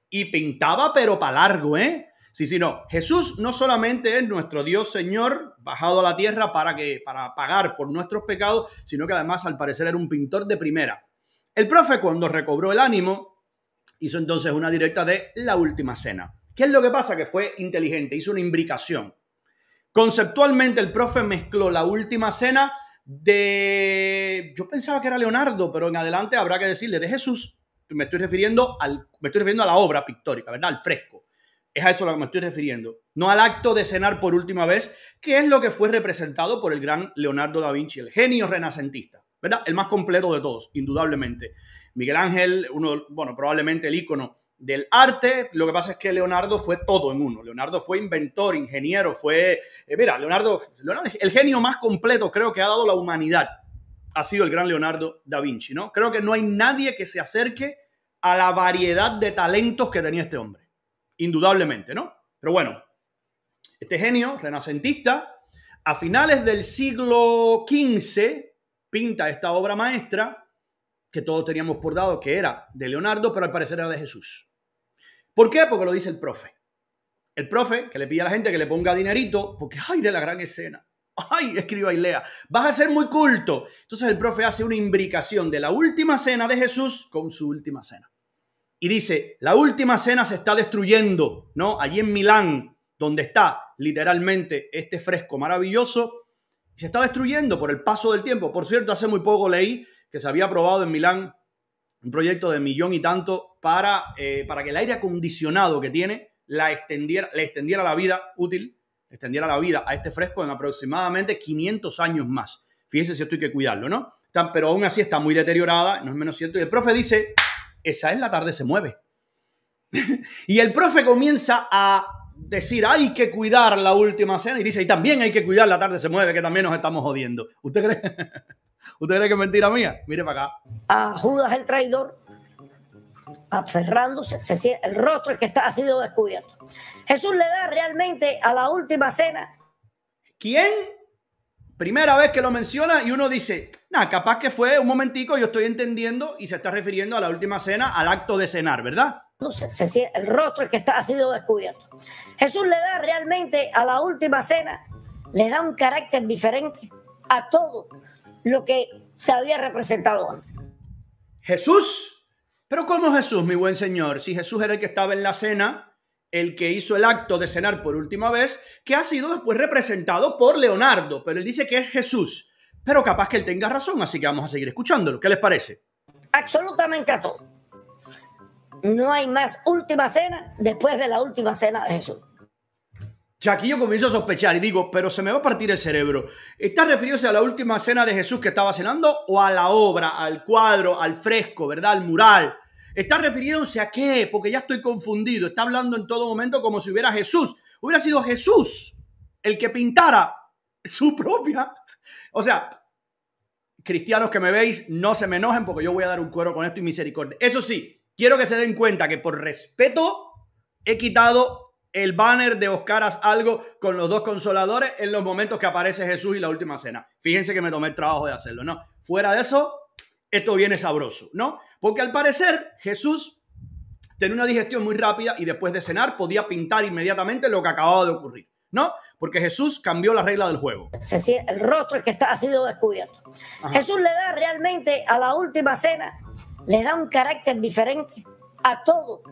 Y pintaba, pero para largo, ¿eh? Sí, sí, no. Jesús no solamente es nuestro Dios Señor bajado a la tierra para, que, para pagar por nuestros pecados, sino que además al parecer era un pintor de primera. El profe cuando recobró el ánimo hizo entonces una directa de la última cena. ¿Qué es lo que pasa? Que fue inteligente, hizo una imbricación. Conceptualmente el profe mezcló la última cena de... Yo pensaba que era Leonardo, pero en adelante habrá que decirle de Jesús. Me estoy refiriendo, al, me estoy refiriendo a la obra pictórica, ¿verdad? Al fresco. Es a eso a lo que me estoy refiriendo. No al acto de cenar por última vez, que es lo que fue representado por el gran Leonardo da Vinci, el genio renacentista, ¿verdad? El más completo de todos, indudablemente. Miguel Ángel, uno, bueno, probablemente el ícono del arte. Lo que pasa es que Leonardo fue todo en uno. Leonardo fue inventor, ingeniero, fue... Eh, mira, Leonardo, Leonardo, el genio más completo creo que ha dado la humanidad ha sido el gran Leonardo da Vinci, ¿no? Creo que no hay nadie que se acerque a la variedad de talentos que tenía este hombre, indudablemente, ¿no? Pero bueno, este genio renacentista, a finales del siglo XV, pinta esta obra maestra que todos teníamos por dado que era de Leonardo, pero al parecer era de Jesús. ¿Por qué? Porque lo dice el profe. El profe que le pide a la gente que le ponga dinerito, porque ¡ay, de la gran escena! ¡Ay, escriba y lea! Vas a ser muy culto. Entonces el profe hace una imbricación de la última cena de Jesús con su última cena. Y dice, la última cena se está destruyendo, ¿no? Allí en Milán, donde está literalmente este fresco maravilloso, se está destruyendo por el paso del tiempo. Por cierto, hace muy poco leí que se había aprobado en Milán un proyecto de millón y tanto para, eh, para que el aire acondicionado que tiene la extendiera, le extendiera la vida útil, extendiera la vida a este fresco en aproximadamente 500 años más. Fíjense si esto hay que cuidarlo, ¿no? pero aún así está muy deteriorada, no es menos cierto. Y el profe dice, esa es la tarde, se mueve. y el profe comienza a decir, hay que cuidar la última cena. Y dice, y también hay que cuidar la tarde, se mueve, que también nos estamos jodiendo. ¿Usted cree? ¿Usted cree que es mentira mía? Mire para acá. A Judas el traidor, aferrándose, se, el rostro que está, ha sido descubierto. Jesús le da realmente a la última cena. ¿Quién? Primera vez que lo menciona y uno dice, nada, capaz que fue un momentico, yo estoy entendiendo y se está refiriendo a la última cena, al acto de cenar, ¿verdad? Se, el rostro es que está, ha sido descubierto. Jesús le da realmente a la última cena, le da un carácter diferente a todo lo que se había representado antes. Jesús, pero ¿cómo Jesús, mi buen señor? Si Jesús era el que estaba en la cena, el que hizo el acto de cenar por última vez, que ha sido después representado por Leonardo, pero él dice que es Jesús. Pero capaz que él tenga razón, así que vamos a seguir escuchándolo. ¿Qué les parece? Absolutamente a todo. No hay más última cena después de la última cena de Jesús. Chaquillo aquí yo comienzo a sospechar y digo, pero se me va a partir el cerebro. ¿Está refiriéndose a la última cena de Jesús que estaba cenando o a la obra, al cuadro, al fresco, ¿verdad? Al mural. ¿Está refiriéndose a qué? Porque ya estoy confundido. Está hablando en todo momento como si hubiera Jesús. Hubiera sido Jesús el que pintara su propia. O sea, cristianos que me veis, no se me enojen porque yo voy a dar un cuero con esto y misericordia. Eso sí, quiero que se den cuenta que por respeto he quitado el banner de Oscar algo con los dos consoladores en los momentos que aparece Jesús y la última cena. Fíjense que me tomé el trabajo de hacerlo, ¿no? Fuera de eso, esto viene sabroso, ¿no? Porque al parecer Jesús tenía una digestión muy rápida y después de cenar podía pintar inmediatamente lo que acababa de ocurrir. ¿No? Porque Jesús cambió la regla del juego. El rostro que ha sido descubierto. Jesús le da realmente a la última cena, le da un carácter diferente a todo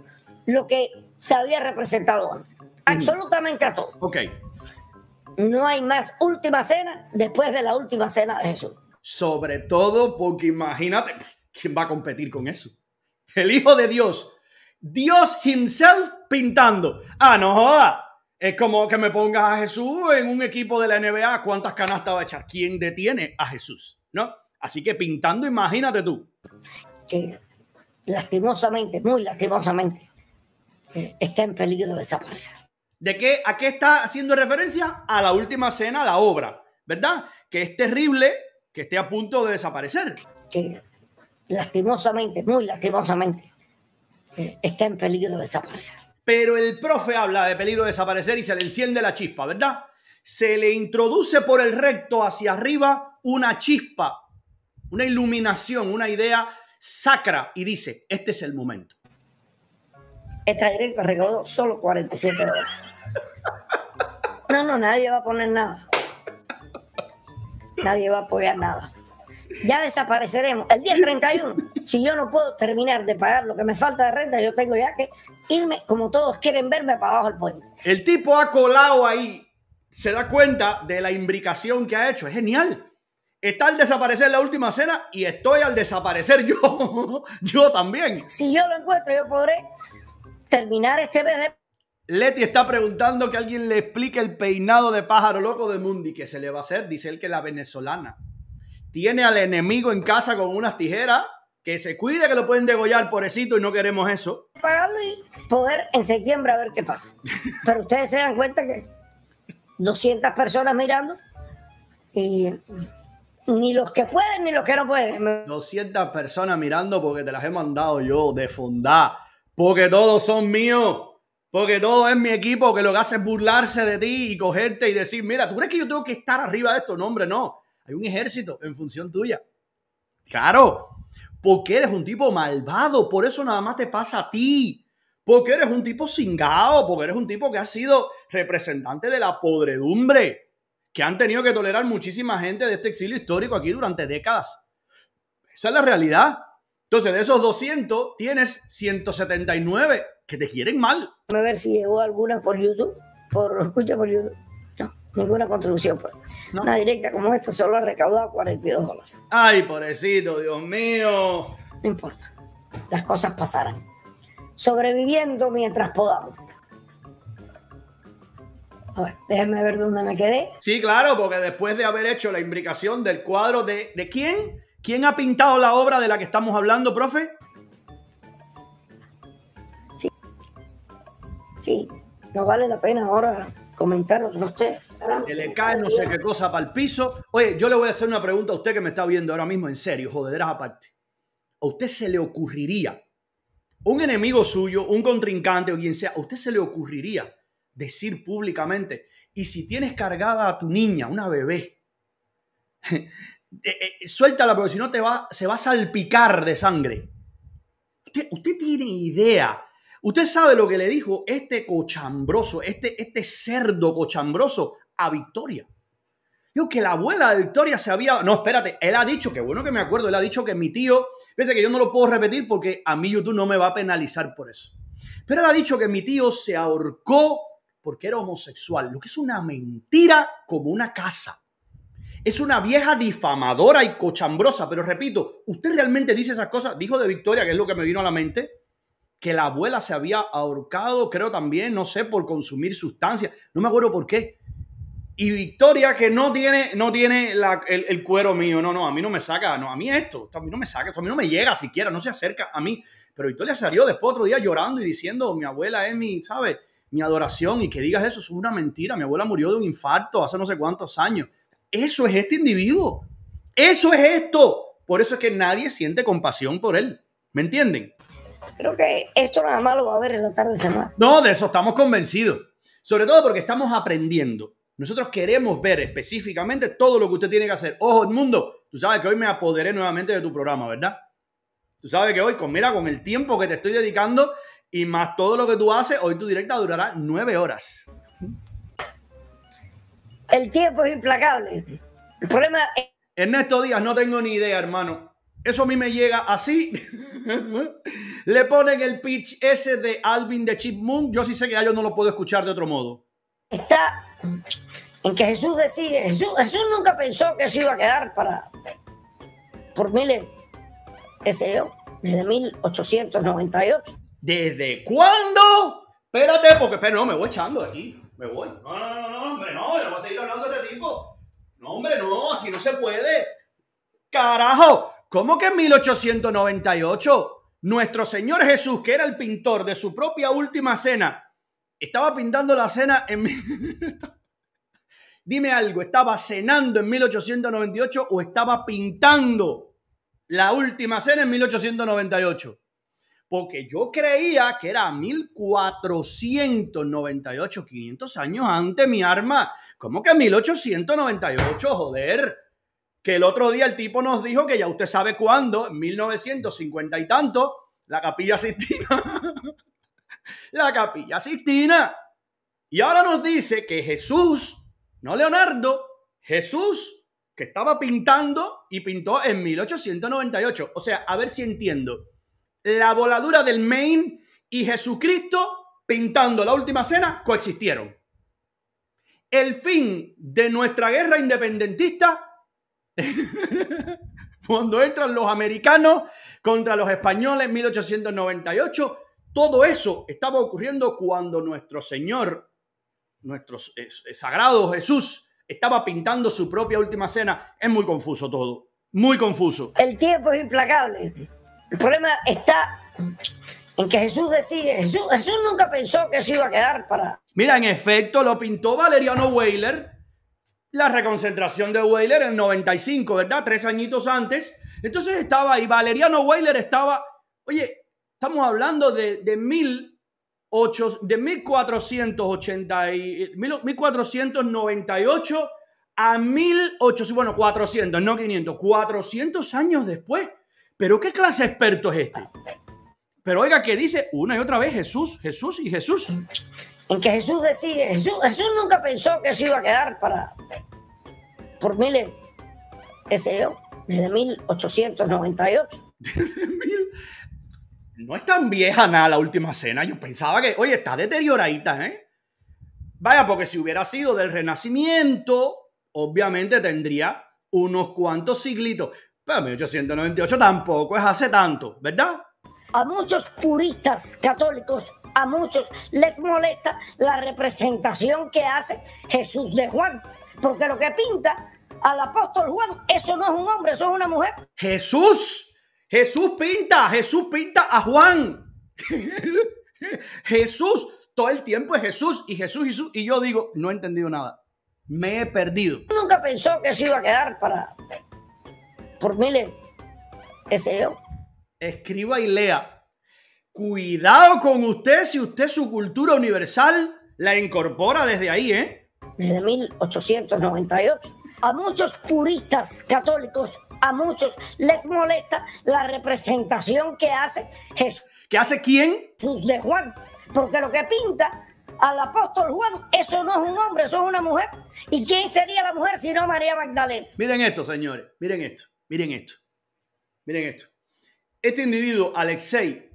lo que se había representado antes. Absolutamente a todo. Ok. No hay más última cena después de la última cena de Jesús. Sobre todo porque imagínate, ¿quién va a competir con eso? El Hijo de Dios. Dios himself pintando. Ah, no joda. Es como que me pongas a Jesús en un equipo de la NBA. ¿Cuántas canastas va a echar? ¿Quién detiene a Jesús? ¿No? Así que pintando, imagínate tú. lastimosamente, muy lastimosamente, eh, está en peligro de desaparecer. ¿De qué? ¿A qué está haciendo referencia? A la última cena, la obra, ¿verdad? Que es terrible que esté a punto de desaparecer. Que lastimosamente, muy lastimosamente, eh, está en peligro de desaparecer. Pero el profe habla de peligro de desaparecer y se le enciende la chispa, ¿verdad? Se le introduce por el recto hacia arriba una chispa, una iluminación, una idea sacra y dice, este es el momento. Esta directa recaudó solo 47 dólares. No, no, nadie va a poner nada. Nadie va a apoyar nada. Ya desapareceremos. El día 31, si yo no puedo terminar de pagar lo que me falta de renta, yo tengo ya que irme, como todos quieren verme, para abajo del puente. El tipo ha colado ahí. Se da cuenta de la imbricación que ha hecho. Es genial. Está al desaparecer la última cena y estoy al desaparecer yo. yo también. Si yo lo encuentro, yo podré terminar este bebé. Leti está preguntando que alguien le explique el peinado de pájaro loco de Mundi, que se le va a hacer, dice él que la venezolana. Tiene al enemigo en casa con unas tijeras, que se cuide que lo pueden degollar, pobrecito, y no queremos eso. Pagarlo y poder en septiembre a ver qué pasa. Pero ustedes se dan cuenta que 200 personas mirando y ni los que pueden ni los que no pueden. 200 personas mirando porque te las he mandado yo de fundar porque todos son míos, porque todo es mi equipo, que lo que hace es burlarse de ti y cogerte y decir, mira, ¿tú crees que yo tengo que estar arriba de esto? No, hombre, no. Hay un ejército en función tuya. Claro, porque eres un tipo malvado, por eso nada más te pasa a ti. Porque eres un tipo cingado, porque eres un tipo que ha sido representante de la podredumbre, que han tenido que tolerar muchísima gente de este exilio histórico aquí durante décadas. Esa es la realidad. Entonces, de esos 200, tienes 179 que te quieren mal. A ver si llegó alguna por YouTube, por escucha por YouTube. No, ninguna contribución. Pues. Una directa como esta solo ha recaudado 42 dólares. Ay, pobrecito, Dios mío. No importa, las cosas pasarán. Sobreviviendo mientras podamos. A ver, déjenme ver dónde me quedé. Sí, claro, porque después de haber hecho la imbricación del cuadro de, ¿de quién? ¿Quién ha pintado la obra de la que estamos hablando, profe? Sí. Sí, no vale la pena ahora comentarlo con usted. Se le cae no sé qué cosa para el piso. Oye, yo le voy a hacer una pregunta a usted que me está viendo ahora mismo, en serio, jodederas aparte. ¿A usted se le ocurriría, un enemigo suyo, un contrincante o quien sea, a usted se le ocurriría decir públicamente, y si tienes cargada a tu niña, una bebé, Suelta eh, la eh, suéltala porque si no te va, se va a salpicar de sangre. Usted, tiene idea. Usted sabe lo que le dijo este cochambroso, este, este cerdo cochambroso a Victoria. Digo que la abuela de Victoria se había. No, espérate, él ha dicho, que bueno que me acuerdo, él ha dicho que mi tío. Fíjese que yo no lo puedo repetir porque a mí YouTube no me va a penalizar por eso. Pero él ha dicho que mi tío se ahorcó porque era homosexual, lo que es una mentira como una casa. Es una vieja difamadora y cochambrosa, pero repito, ¿usted realmente dice esas cosas? Dijo de Victoria, que es lo que me vino a la mente, que la abuela se había ahorcado, creo también, no sé, por consumir sustancias, no me acuerdo por qué. Y Victoria, que no tiene, no tiene el, cuero mío, no, no, a mí no me saca, no, a mí esto, a mí no me saca, esto a mí no me llega siquiera, no se acerca a mí. Pero Victoria salió después otro día llorando y diciendo, mi abuela es mi, ¿sabes? Mi adoración y que digas eso es una mentira, mi abuela murió de un infarto hace no sé cuántos años. Eso es este individuo. Eso es esto. Por eso es que nadie siente compasión por él. ¿Me entienden? Creo que esto nada más lo va a ver en la tarde de semana. No, de eso estamos convencidos. Sobre todo porque estamos aprendiendo. Nosotros queremos ver específicamente todo lo que usted tiene que hacer. Ojo, mundo. tú sabes que hoy me apoderé nuevamente de tu programa, ¿verdad? Tú sabes que hoy, con, mira, con el tiempo que te estoy dedicando y más todo lo que tú haces, hoy tu directa durará nueve horas. El tiempo es implacable. El problema es... Ernesto Díaz, no tengo ni idea, hermano. Eso a mí me llega así. Le ponen el pitch ese de Alvin de Chipmunk. Yo sí sé que a yo no lo puedo escuchar de otro modo. Está en que Jesús decide. Jesús, nunca pensó que se iba a quedar para por miles, qué sé yo, desde 1898. ¿Desde cuándo? Espérate, porque pero no, me voy echando de aquí me voy. No, no, no, hombre, no, yo no voy a seguir hablando de este tipo. No, hombre, no, así no se puede. Carajo, ¿cómo que en 1898 nuestro Señor Jesús, que era el pintor de su propia última cena, estaba pintando la cena en... Dime algo, ¿estaba cenando en 1898 o estaba pintando la última cena en 1898? porque yo creía que era 1498, 500 años antes mi arma. ¿Cómo que 1898, joder? Que el otro día el tipo nos dijo que ya usted sabe cuándo, En 1950 y tanto, la capilla Sistina. la capilla Sistina. Y ahora nos dice que Jesús, no Leonardo, Jesús, que estaba pintando y pintó en 1898. O sea, a ver si entiendo la voladura del Maine y Jesucristo pintando la última cena coexistieron. El fin de nuestra guerra independentista, cuando entran los americanos contra los españoles en 1898, todo eso estaba ocurriendo cuando nuestro Señor, nuestro eh, eh, sagrado Jesús, estaba pintando su propia última cena. Es muy confuso todo, muy confuso. El tiempo es implacable. El problema está en que Jesús decide. Jesús, nunca pensó que se iba a quedar para. Mira, en efecto, lo pintó Valeriano Weiler. La reconcentración de Weiler en 95, ¿verdad? Tres añitos antes. Entonces estaba ahí. Valeriano Weiler estaba. Oye, estamos hablando de, de mil. de 1480 y, 1498 a 1800, bueno, 400, no 500, 400 años después. Pero ¿qué clase de experto es este? Pero oiga que dice una y otra vez Jesús, Jesús y Jesús. En que Jesús decide, Jesús, nunca pensó que se iba a quedar para por miles, ese desde 1898. No es tan vieja nada la última cena. Yo pensaba que, oye, está deterioradita, ¿eh? Vaya, porque si hubiera sido del Renacimiento, obviamente tendría unos cuantos siglitos. Pero 1898 tampoco es hace tanto, ¿verdad? A muchos puristas católicos, a muchos les molesta la representación que hace Jesús de Juan, porque lo que pinta al apóstol Juan, eso no es un hombre, eso es una mujer. Jesús, Jesús pinta, Jesús pinta a Juan. Jesús, todo el tiempo es Jesús y Jesús, Jesús, y yo digo, no he entendido nada, me he perdido. Nunca pensó que se iba a quedar para por miles, ese yo. Escriba y lea. Cuidado con usted si usted su cultura universal la incorpora desde ahí, ¿eh? Desde 1898. A muchos puristas católicos, a muchos les molesta la representación que hace Jesús. ¿Qué hace quién? Jesús de Juan. Porque lo que pinta al apóstol Juan, eso no es un hombre, eso es una mujer. ¿Y quién sería la mujer si no María Magdalena? Miren esto, señores, miren esto. Miren esto. Miren esto. Este individuo, Alexei,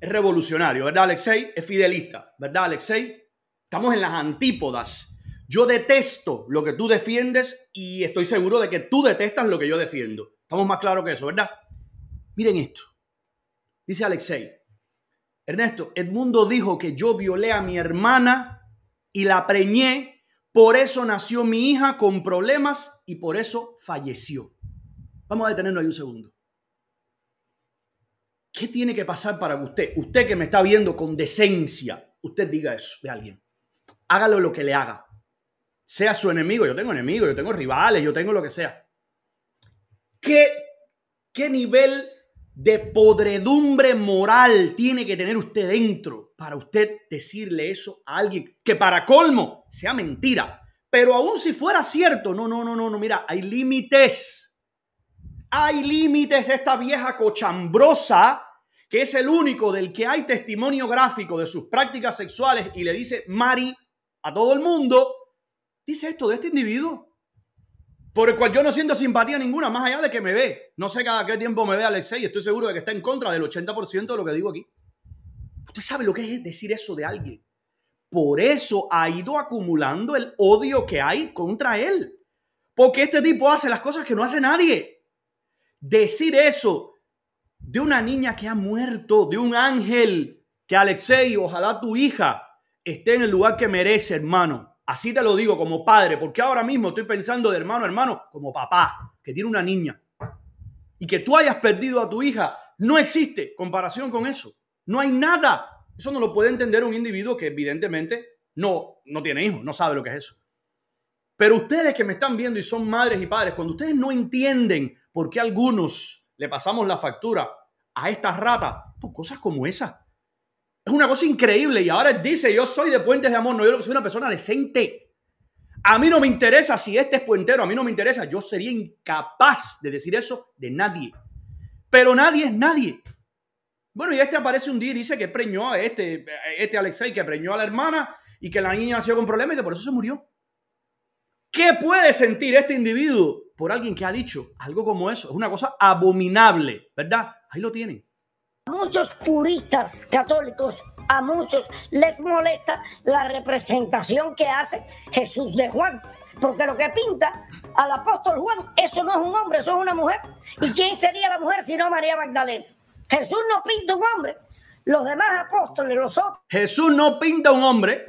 es revolucionario, ¿verdad, Alexei? Es fidelista, ¿verdad, Alexei? Estamos en las antípodas. Yo detesto lo que tú defiendes y estoy seguro de que tú detestas lo que yo defiendo. Estamos más claros que eso, ¿verdad? Miren esto. Dice Alexei. Ernesto, Edmundo dijo que yo violé a mi hermana y la preñé. Por eso nació mi hija con problemas y por eso falleció. Vamos a detenernos ahí un segundo. ¿Qué tiene que pasar para que usted, usted que me está viendo con decencia, usted diga eso de alguien? Hágalo lo que le haga. Sea su enemigo, yo tengo enemigos, yo tengo rivales, yo tengo lo que sea. ¿Qué, qué nivel de podredumbre moral tiene que tener usted dentro para usted decirle eso a alguien que para colmo sea mentira? Pero aún si fuera cierto, no, no, no, no, no, mira, hay límites hay límites, esta vieja cochambrosa, que es el único del que hay testimonio gráfico de sus prácticas sexuales y le dice Mari a todo el mundo, dice esto de este individuo, por el cual yo no siento simpatía ninguna, más allá de que me ve. No sé cada qué tiempo me ve Alexei, estoy seguro de que está en contra del 80% de lo que digo aquí. Usted sabe lo que es decir eso de alguien. Por eso ha ido acumulando el odio que hay contra él. Porque este tipo hace las cosas que no hace nadie decir eso de una niña que ha muerto, de un ángel que Alexei, ojalá tu hija esté en el lugar que merece, hermano. Así te lo digo como padre, porque ahora mismo estoy pensando de hermano a hermano como papá, que tiene una niña. Y que tú hayas perdido a tu hija, no existe comparación con eso. No hay nada. Eso no lo puede entender un individuo que evidentemente no, no tiene hijos, no sabe lo que es eso. Pero ustedes que me están viendo y son madres y padres, cuando ustedes no entienden ¿Por qué algunos le pasamos la factura a estas rata Por cosas como esa. Es una cosa increíble. Y ahora dice, yo soy de Puentes de Amor. No, yo soy una persona decente. A mí no me interesa si este es puentero. A mí no me interesa. Yo sería incapaz de decir eso de nadie. Pero nadie es nadie. Bueno, y este aparece un día y dice que preñó a este, este Alexei, que preñó a la hermana y que la niña nació con problemas y que por eso se murió. ¿Qué puede sentir este individuo por alguien que ha dicho algo como eso. Es una cosa abominable, ¿verdad? Ahí lo tienen. A muchos puristas católicos, a muchos les molesta la representación que hace Jesús de Juan. Porque lo que pinta al apóstol Juan, eso no es un hombre, eso es una mujer. ¿Y quién sería la mujer si no María Magdalena? Jesús no pinta un hombre. Los demás apóstoles, los otros. Jesús no pinta un hombre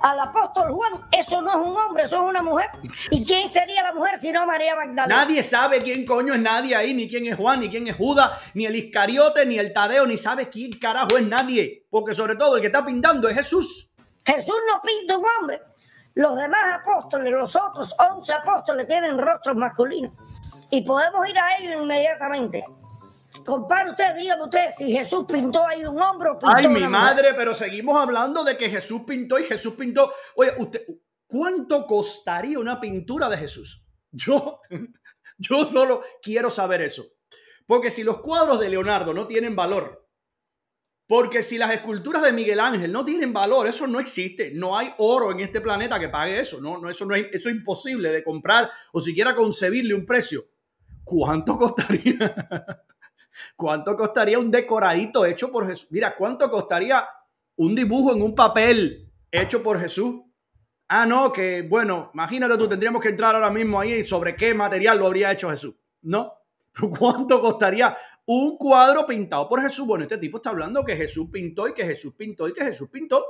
al apóstol Juan, eso no es un hombre, eso es una mujer. ¿Y quién sería la mujer si no María Magdalena? Nadie sabe quién coño es nadie ahí, ni quién es Juan, ni quién es Judas, ni el Iscariote, ni el Tadeo, ni sabe quién carajo es nadie. Porque sobre todo el que está pintando es Jesús. Jesús no pinta un hombre. Los demás apóstoles, los otros 11 apóstoles tienen rostros masculinos. Y podemos ir a ellos inmediatamente compare usted, dígame usted si Jesús pintó ahí un hombro. Ay, mi madre, pero seguimos hablando de que Jesús pintó y Jesús pintó. Oye, usted, ¿cuánto costaría una pintura de Jesús? Yo, yo solo quiero saber eso. Porque si los cuadros de Leonardo no tienen valor, porque si las esculturas de Miguel Ángel no tienen valor, eso no existe. No hay oro en este planeta que pague eso. no, eso, no eso es imposible de comprar o siquiera concebirle un precio. ¿Cuánto costaría? ¿Cuánto costaría un decoradito hecho por Jesús? Mira, ¿cuánto costaría un dibujo en un papel hecho por Jesús? Ah, no, que bueno, imagínate tú, tendríamos que entrar ahora mismo ahí y sobre qué material lo habría hecho Jesús. No, ¿cuánto costaría un cuadro pintado por Jesús? Bueno, este tipo está hablando que Jesús pintó y que Jesús pintó y que Jesús pintó.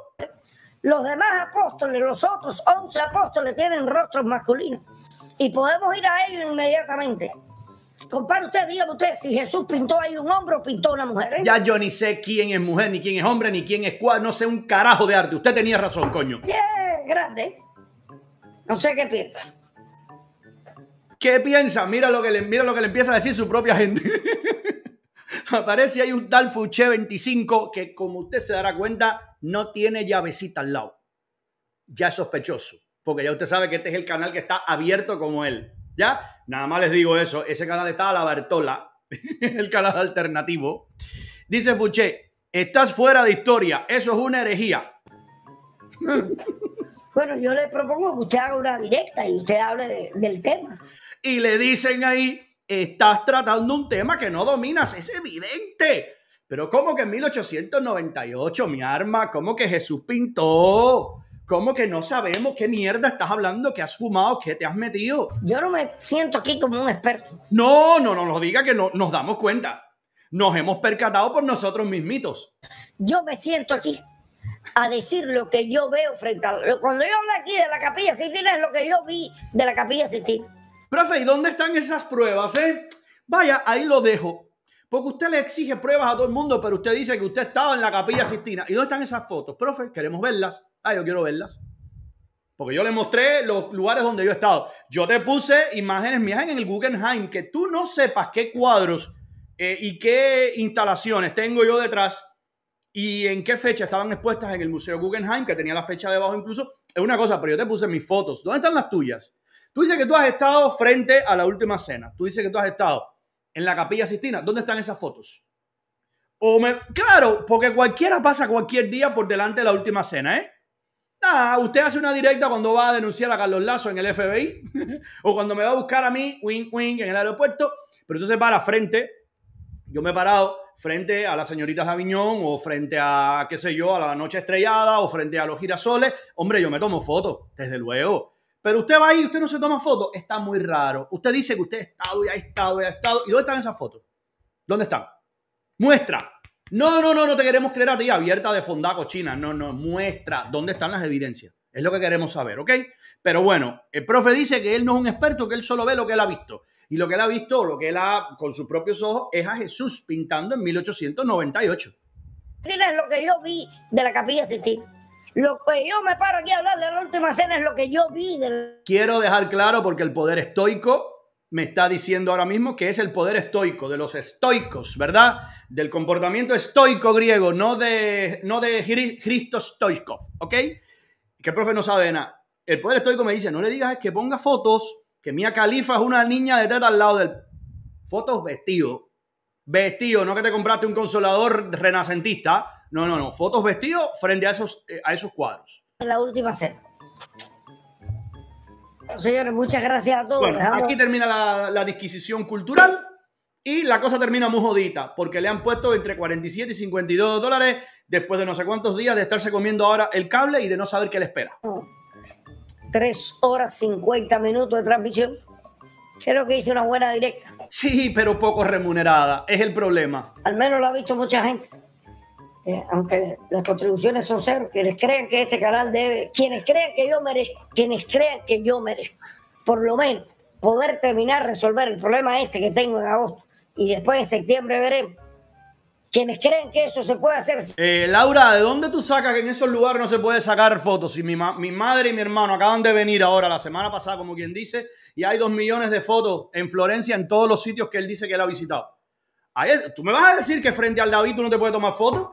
Los demás apóstoles, los otros 11 apóstoles tienen rostros masculinos y podemos ir a ellos inmediatamente. Compare usted dígame usted si Jesús pintó ahí un hombre o pintó una mujer. ¿eh? Ya yo ni sé quién es mujer, ni quién es hombre, ni quién es cuadro. No sé un carajo de arte. Usted tenía razón, coño. Sí, grande. No sé qué piensa. ¿Qué piensa? Mira lo que le, mira lo que le empieza a decir su propia gente. Aparece ahí un tal Fuché 25 que, como usted se dará cuenta, no tiene llavecita al lado. Ya es sospechoso, porque ya usted sabe que este es el canal que está abierto como él. ¿Ya? Nada más les digo eso. Ese canal está a la Bertola, el canal alternativo. Dice Fuché, estás fuera de historia. Eso es una herejía. Bueno, yo le propongo que usted haga una directa y usted hable del tema. Y le dicen ahí, estás tratando un tema que no dominas, es evidente. Pero ¿cómo que en 1898, mi arma? ¿Cómo que Jesús pintó? ¿Cómo que no sabemos qué mierda estás hablando, qué has fumado, qué te has metido? Yo no me siento aquí como un experto. No, no, no lo diga que no, nos damos cuenta. Nos hemos percatado por nosotros mismitos. Yo me siento aquí a decir lo que yo veo frente a... Cuando yo hablo aquí de la capilla Sistina es lo que yo vi de la capilla Sistina. Profe, ¿y dónde están esas pruebas, eh? Vaya, ahí lo dejo. Porque usted le exige pruebas a todo el mundo, pero usted dice que usted estaba en la capilla Sistina. ¿Y dónde están esas fotos? Profe, queremos verlas. Ah, yo quiero verlas. Porque yo le mostré los lugares donde yo he estado. Yo te puse imágenes mías en el Guggenheim, que tú no sepas qué cuadros eh, y qué instalaciones tengo yo detrás y en qué fecha estaban expuestas en el Museo Guggenheim, que tenía la fecha debajo incluso. Es una cosa, pero yo te puse mis fotos. ¿Dónde están las tuyas? Tú dices que tú has estado frente a la última cena. Tú dices que tú has estado en la capilla Sistina, ¿dónde están esas fotos? O me, claro, porque cualquiera pasa cualquier día por delante de la última cena, ¿eh? Ah, usted hace una directa cuando va a denunciar a Carlos Lazo en el FBI o cuando me va a buscar a mí, wing, wing, en el aeropuerto, pero usted se para frente, yo me he parado frente a las señoritas Aviñón o frente a, qué sé yo, a la noche estrellada o frente a los girasoles. Hombre, yo me tomo fotos, desde luego. Pero usted va ahí, y usted no se toma fotos, está muy raro. Usted dice que usted ha estado y ha estado y ha estado. ¿Y dónde están esas fotos? ¿Dónde están? Muestra. No, no, no, no te queremos creer a ti abierta de fondaco china. No, no, muestra. ¿Dónde están las evidencias? Es lo que queremos saber, ¿ok? Pero bueno, el profe dice que él no es un experto, que él solo ve lo que él ha visto. Y lo que él ha visto, lo que él ha con sus propios ojos, es a Jesús pintando en 1898. Mira lo que yo vi de la capilla ti? Lo que yo me paro aquí a hablar de la última cena es lo que yo vi. Quiero dejar claro porque el poder estoico me está diciendo ahora mismo que es el poder estoico, de los estoicos, ¿verdad? Del comportamiento estoico griego, no de, no de Cristo Stoikov, ¿ok? Que el profe no sabe nada. El poder estoico me dice, no le digas que ponga fotos, que mía Califa es una niña de teta al lado del... Fotos vestido. Vestido, no que te compraste un consolador renacentista no, no, no. Fotos vestidos frente a esos, eh, a esos cuadros. La última cena. señores, muchas gracias a todos. aquí termina la, disquisición cultural y la cosa termina muy jodita porque le han puesto entre 47 y 52 dólares después de no sé cuántos días de estarse comiendo ahora el cable y de no saber qué le espera. Tres horas 50 minutos de transmisión. Creo que hice una buena directa. Sí, pero poco remunerada. Es el problema. Al menos lo ha visto mucha gente. Eh, aunque las contribuciones son cero, quienes crean que este canal debe, quienes crean que yo merezco, quienes crean que yo merezco, por lo menos poder terminar resolver el problema este que tengo en agosto y después en septiembre veremos. Quienes creen que eso se puede hacer. Eh, Laura, ¿de dónde tú sacas que en esos lugares no se puede sacar fotos? Si mi, mi madre y mi hermano acaban de venir ahora, la semana pasada, como quien dice, y hay dos millones de fotos en Florencia en todos los sitios que él dice que él ha visitado. ¿Tú me vas a decir que frente al David tú no te puedes tomar fotos?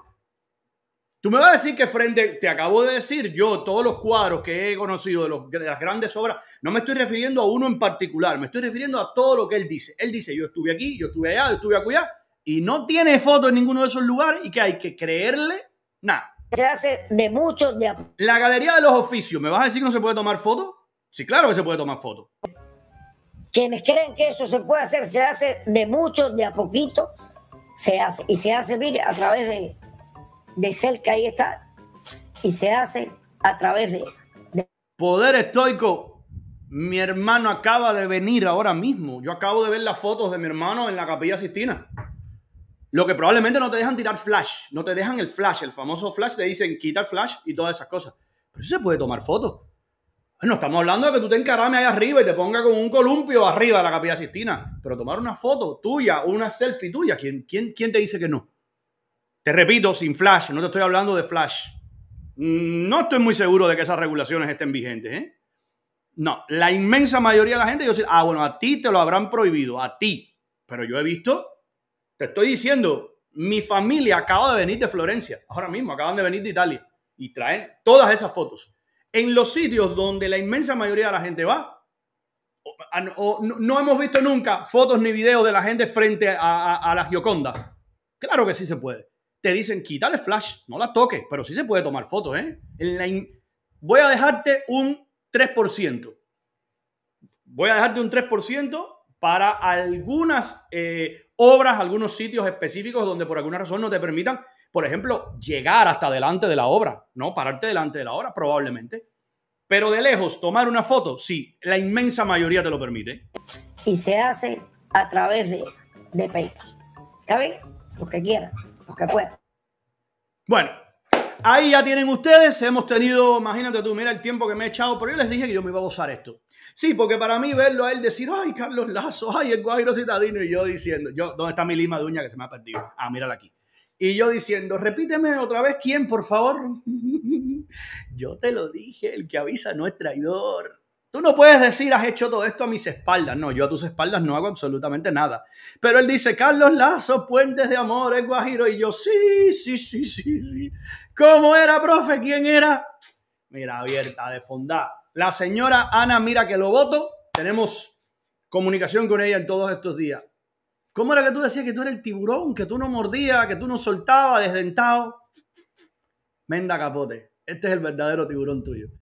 Tú me vas a decir que frente, te acabo de decir yo, todos los cuadros que he conocido de, las grandes obras, no me estoy refiriendo a uno en particular, me estoy refiriendo a todo lo que él dice. Él dice, yo estuve aquí, yo estuve allá, yo estuve cuidar y no tiene foto en ninguno de esos lugares y que hay que creerle nada. Se hace de muchos de... La galería de los oficios, ¿me vas a decir que no se puede tomar foto? Sí, claro que se puede tomar foto. Quienes creen que eso se puede hacer, se hace de muchos, de a poquito, se hace. Y se hace, mire, a través de de cerca ahí está y se hace a través de, Poder estoico. Mi hermano acaba de venir ahora mismo. Yo acabo de ver las fotos de mi hermano en la capilla Sistina. Lo que probablemente no te dejan tirar flash, no te dejan el flash, el famoso flash, te dicen quitar flash y todas esas cosas. Pero eso se puede tomar fotos. No estamos hablando de que tú te encarame ahí arriba y te ponga con un columpio arriba de la capilla Sistina. Pero tomar una foto tuya, una selfie tuya, ¿quién, quién, quién te dice que no? Te repito, sin flash, no te estoy hablando de flash. Mm, no estoy muy seguro de que esas regulaciones estén vigentes. ¿eh? No, la inmensa mayoría de la gente, yo ah, bueno, a ti te lo habrán prohibido, a ti. Pero yo he visto, te estoy diciendo, mi familia acaba de venir de Florencia, ahora mismo, acaban de venir de Italia y traen todas esas fotos. En los sitios donde la inmensa mayoría de la gente va, ah, no, hemos visto nunca fotos ni videos de la gente frente a, a, a la Gioconda. Claro que sí se puede te dicen, quítale flash, no las toques, pero sí se puede tomar fotos, ¿eh? Voy a dejarte un 3%. Voy a dejarte un 3% para algunas eh, obras, algunos sitios específicos donde por alguna razón no te permitan, por ejemplo, llegar hasta delante de la obra, ¿no? Pararte delante de la obra, probablemente. Pero de lejos, tomar una foto, sí, la inmensa mayoría te lo permite. Y se hace a través de, de PayPal. ¿Está bien? Lo que quieras que Bueno, ahí ya tienen ustedes. Hemos tenido, imagínate tú, mira el tiempo que me he echado, pero yo les dije que yo me iba a gozar esto. Sí, porque para mí verlo a él decir, ay, Carlos Lazo, ay, el Guairo Citadino, y yo diciendo, yo, ¿dónde está mi Lima Duña que se me ha perdido? Ah, mírala aquí. Y yo diciendo, repíteme otra vez quién, por favor. yo te lo dije, el que avisa no es traidor. Tú no puedes decir, has hecho todo esto a mis espaldas. No, yo a tus espaldas no hago absolutamente nada. Pero él dice, Carlos Lazo, Puentes de Amor, el Guajiro. Y yo, sí, sí, sí, sí, sí. ¿Cómo era, profe? ¿Quién era? Mira, abierta, de fonda. La señora Ana, mira que lo voto. Tenemos comunicación con ella en todos estos días. ¿Cómo era que tú decías que tú eres el tiburón, que tú no mordías, que tú no soltabas, desdentado? Menda capote. Este es el verdadero tiburón tuyo.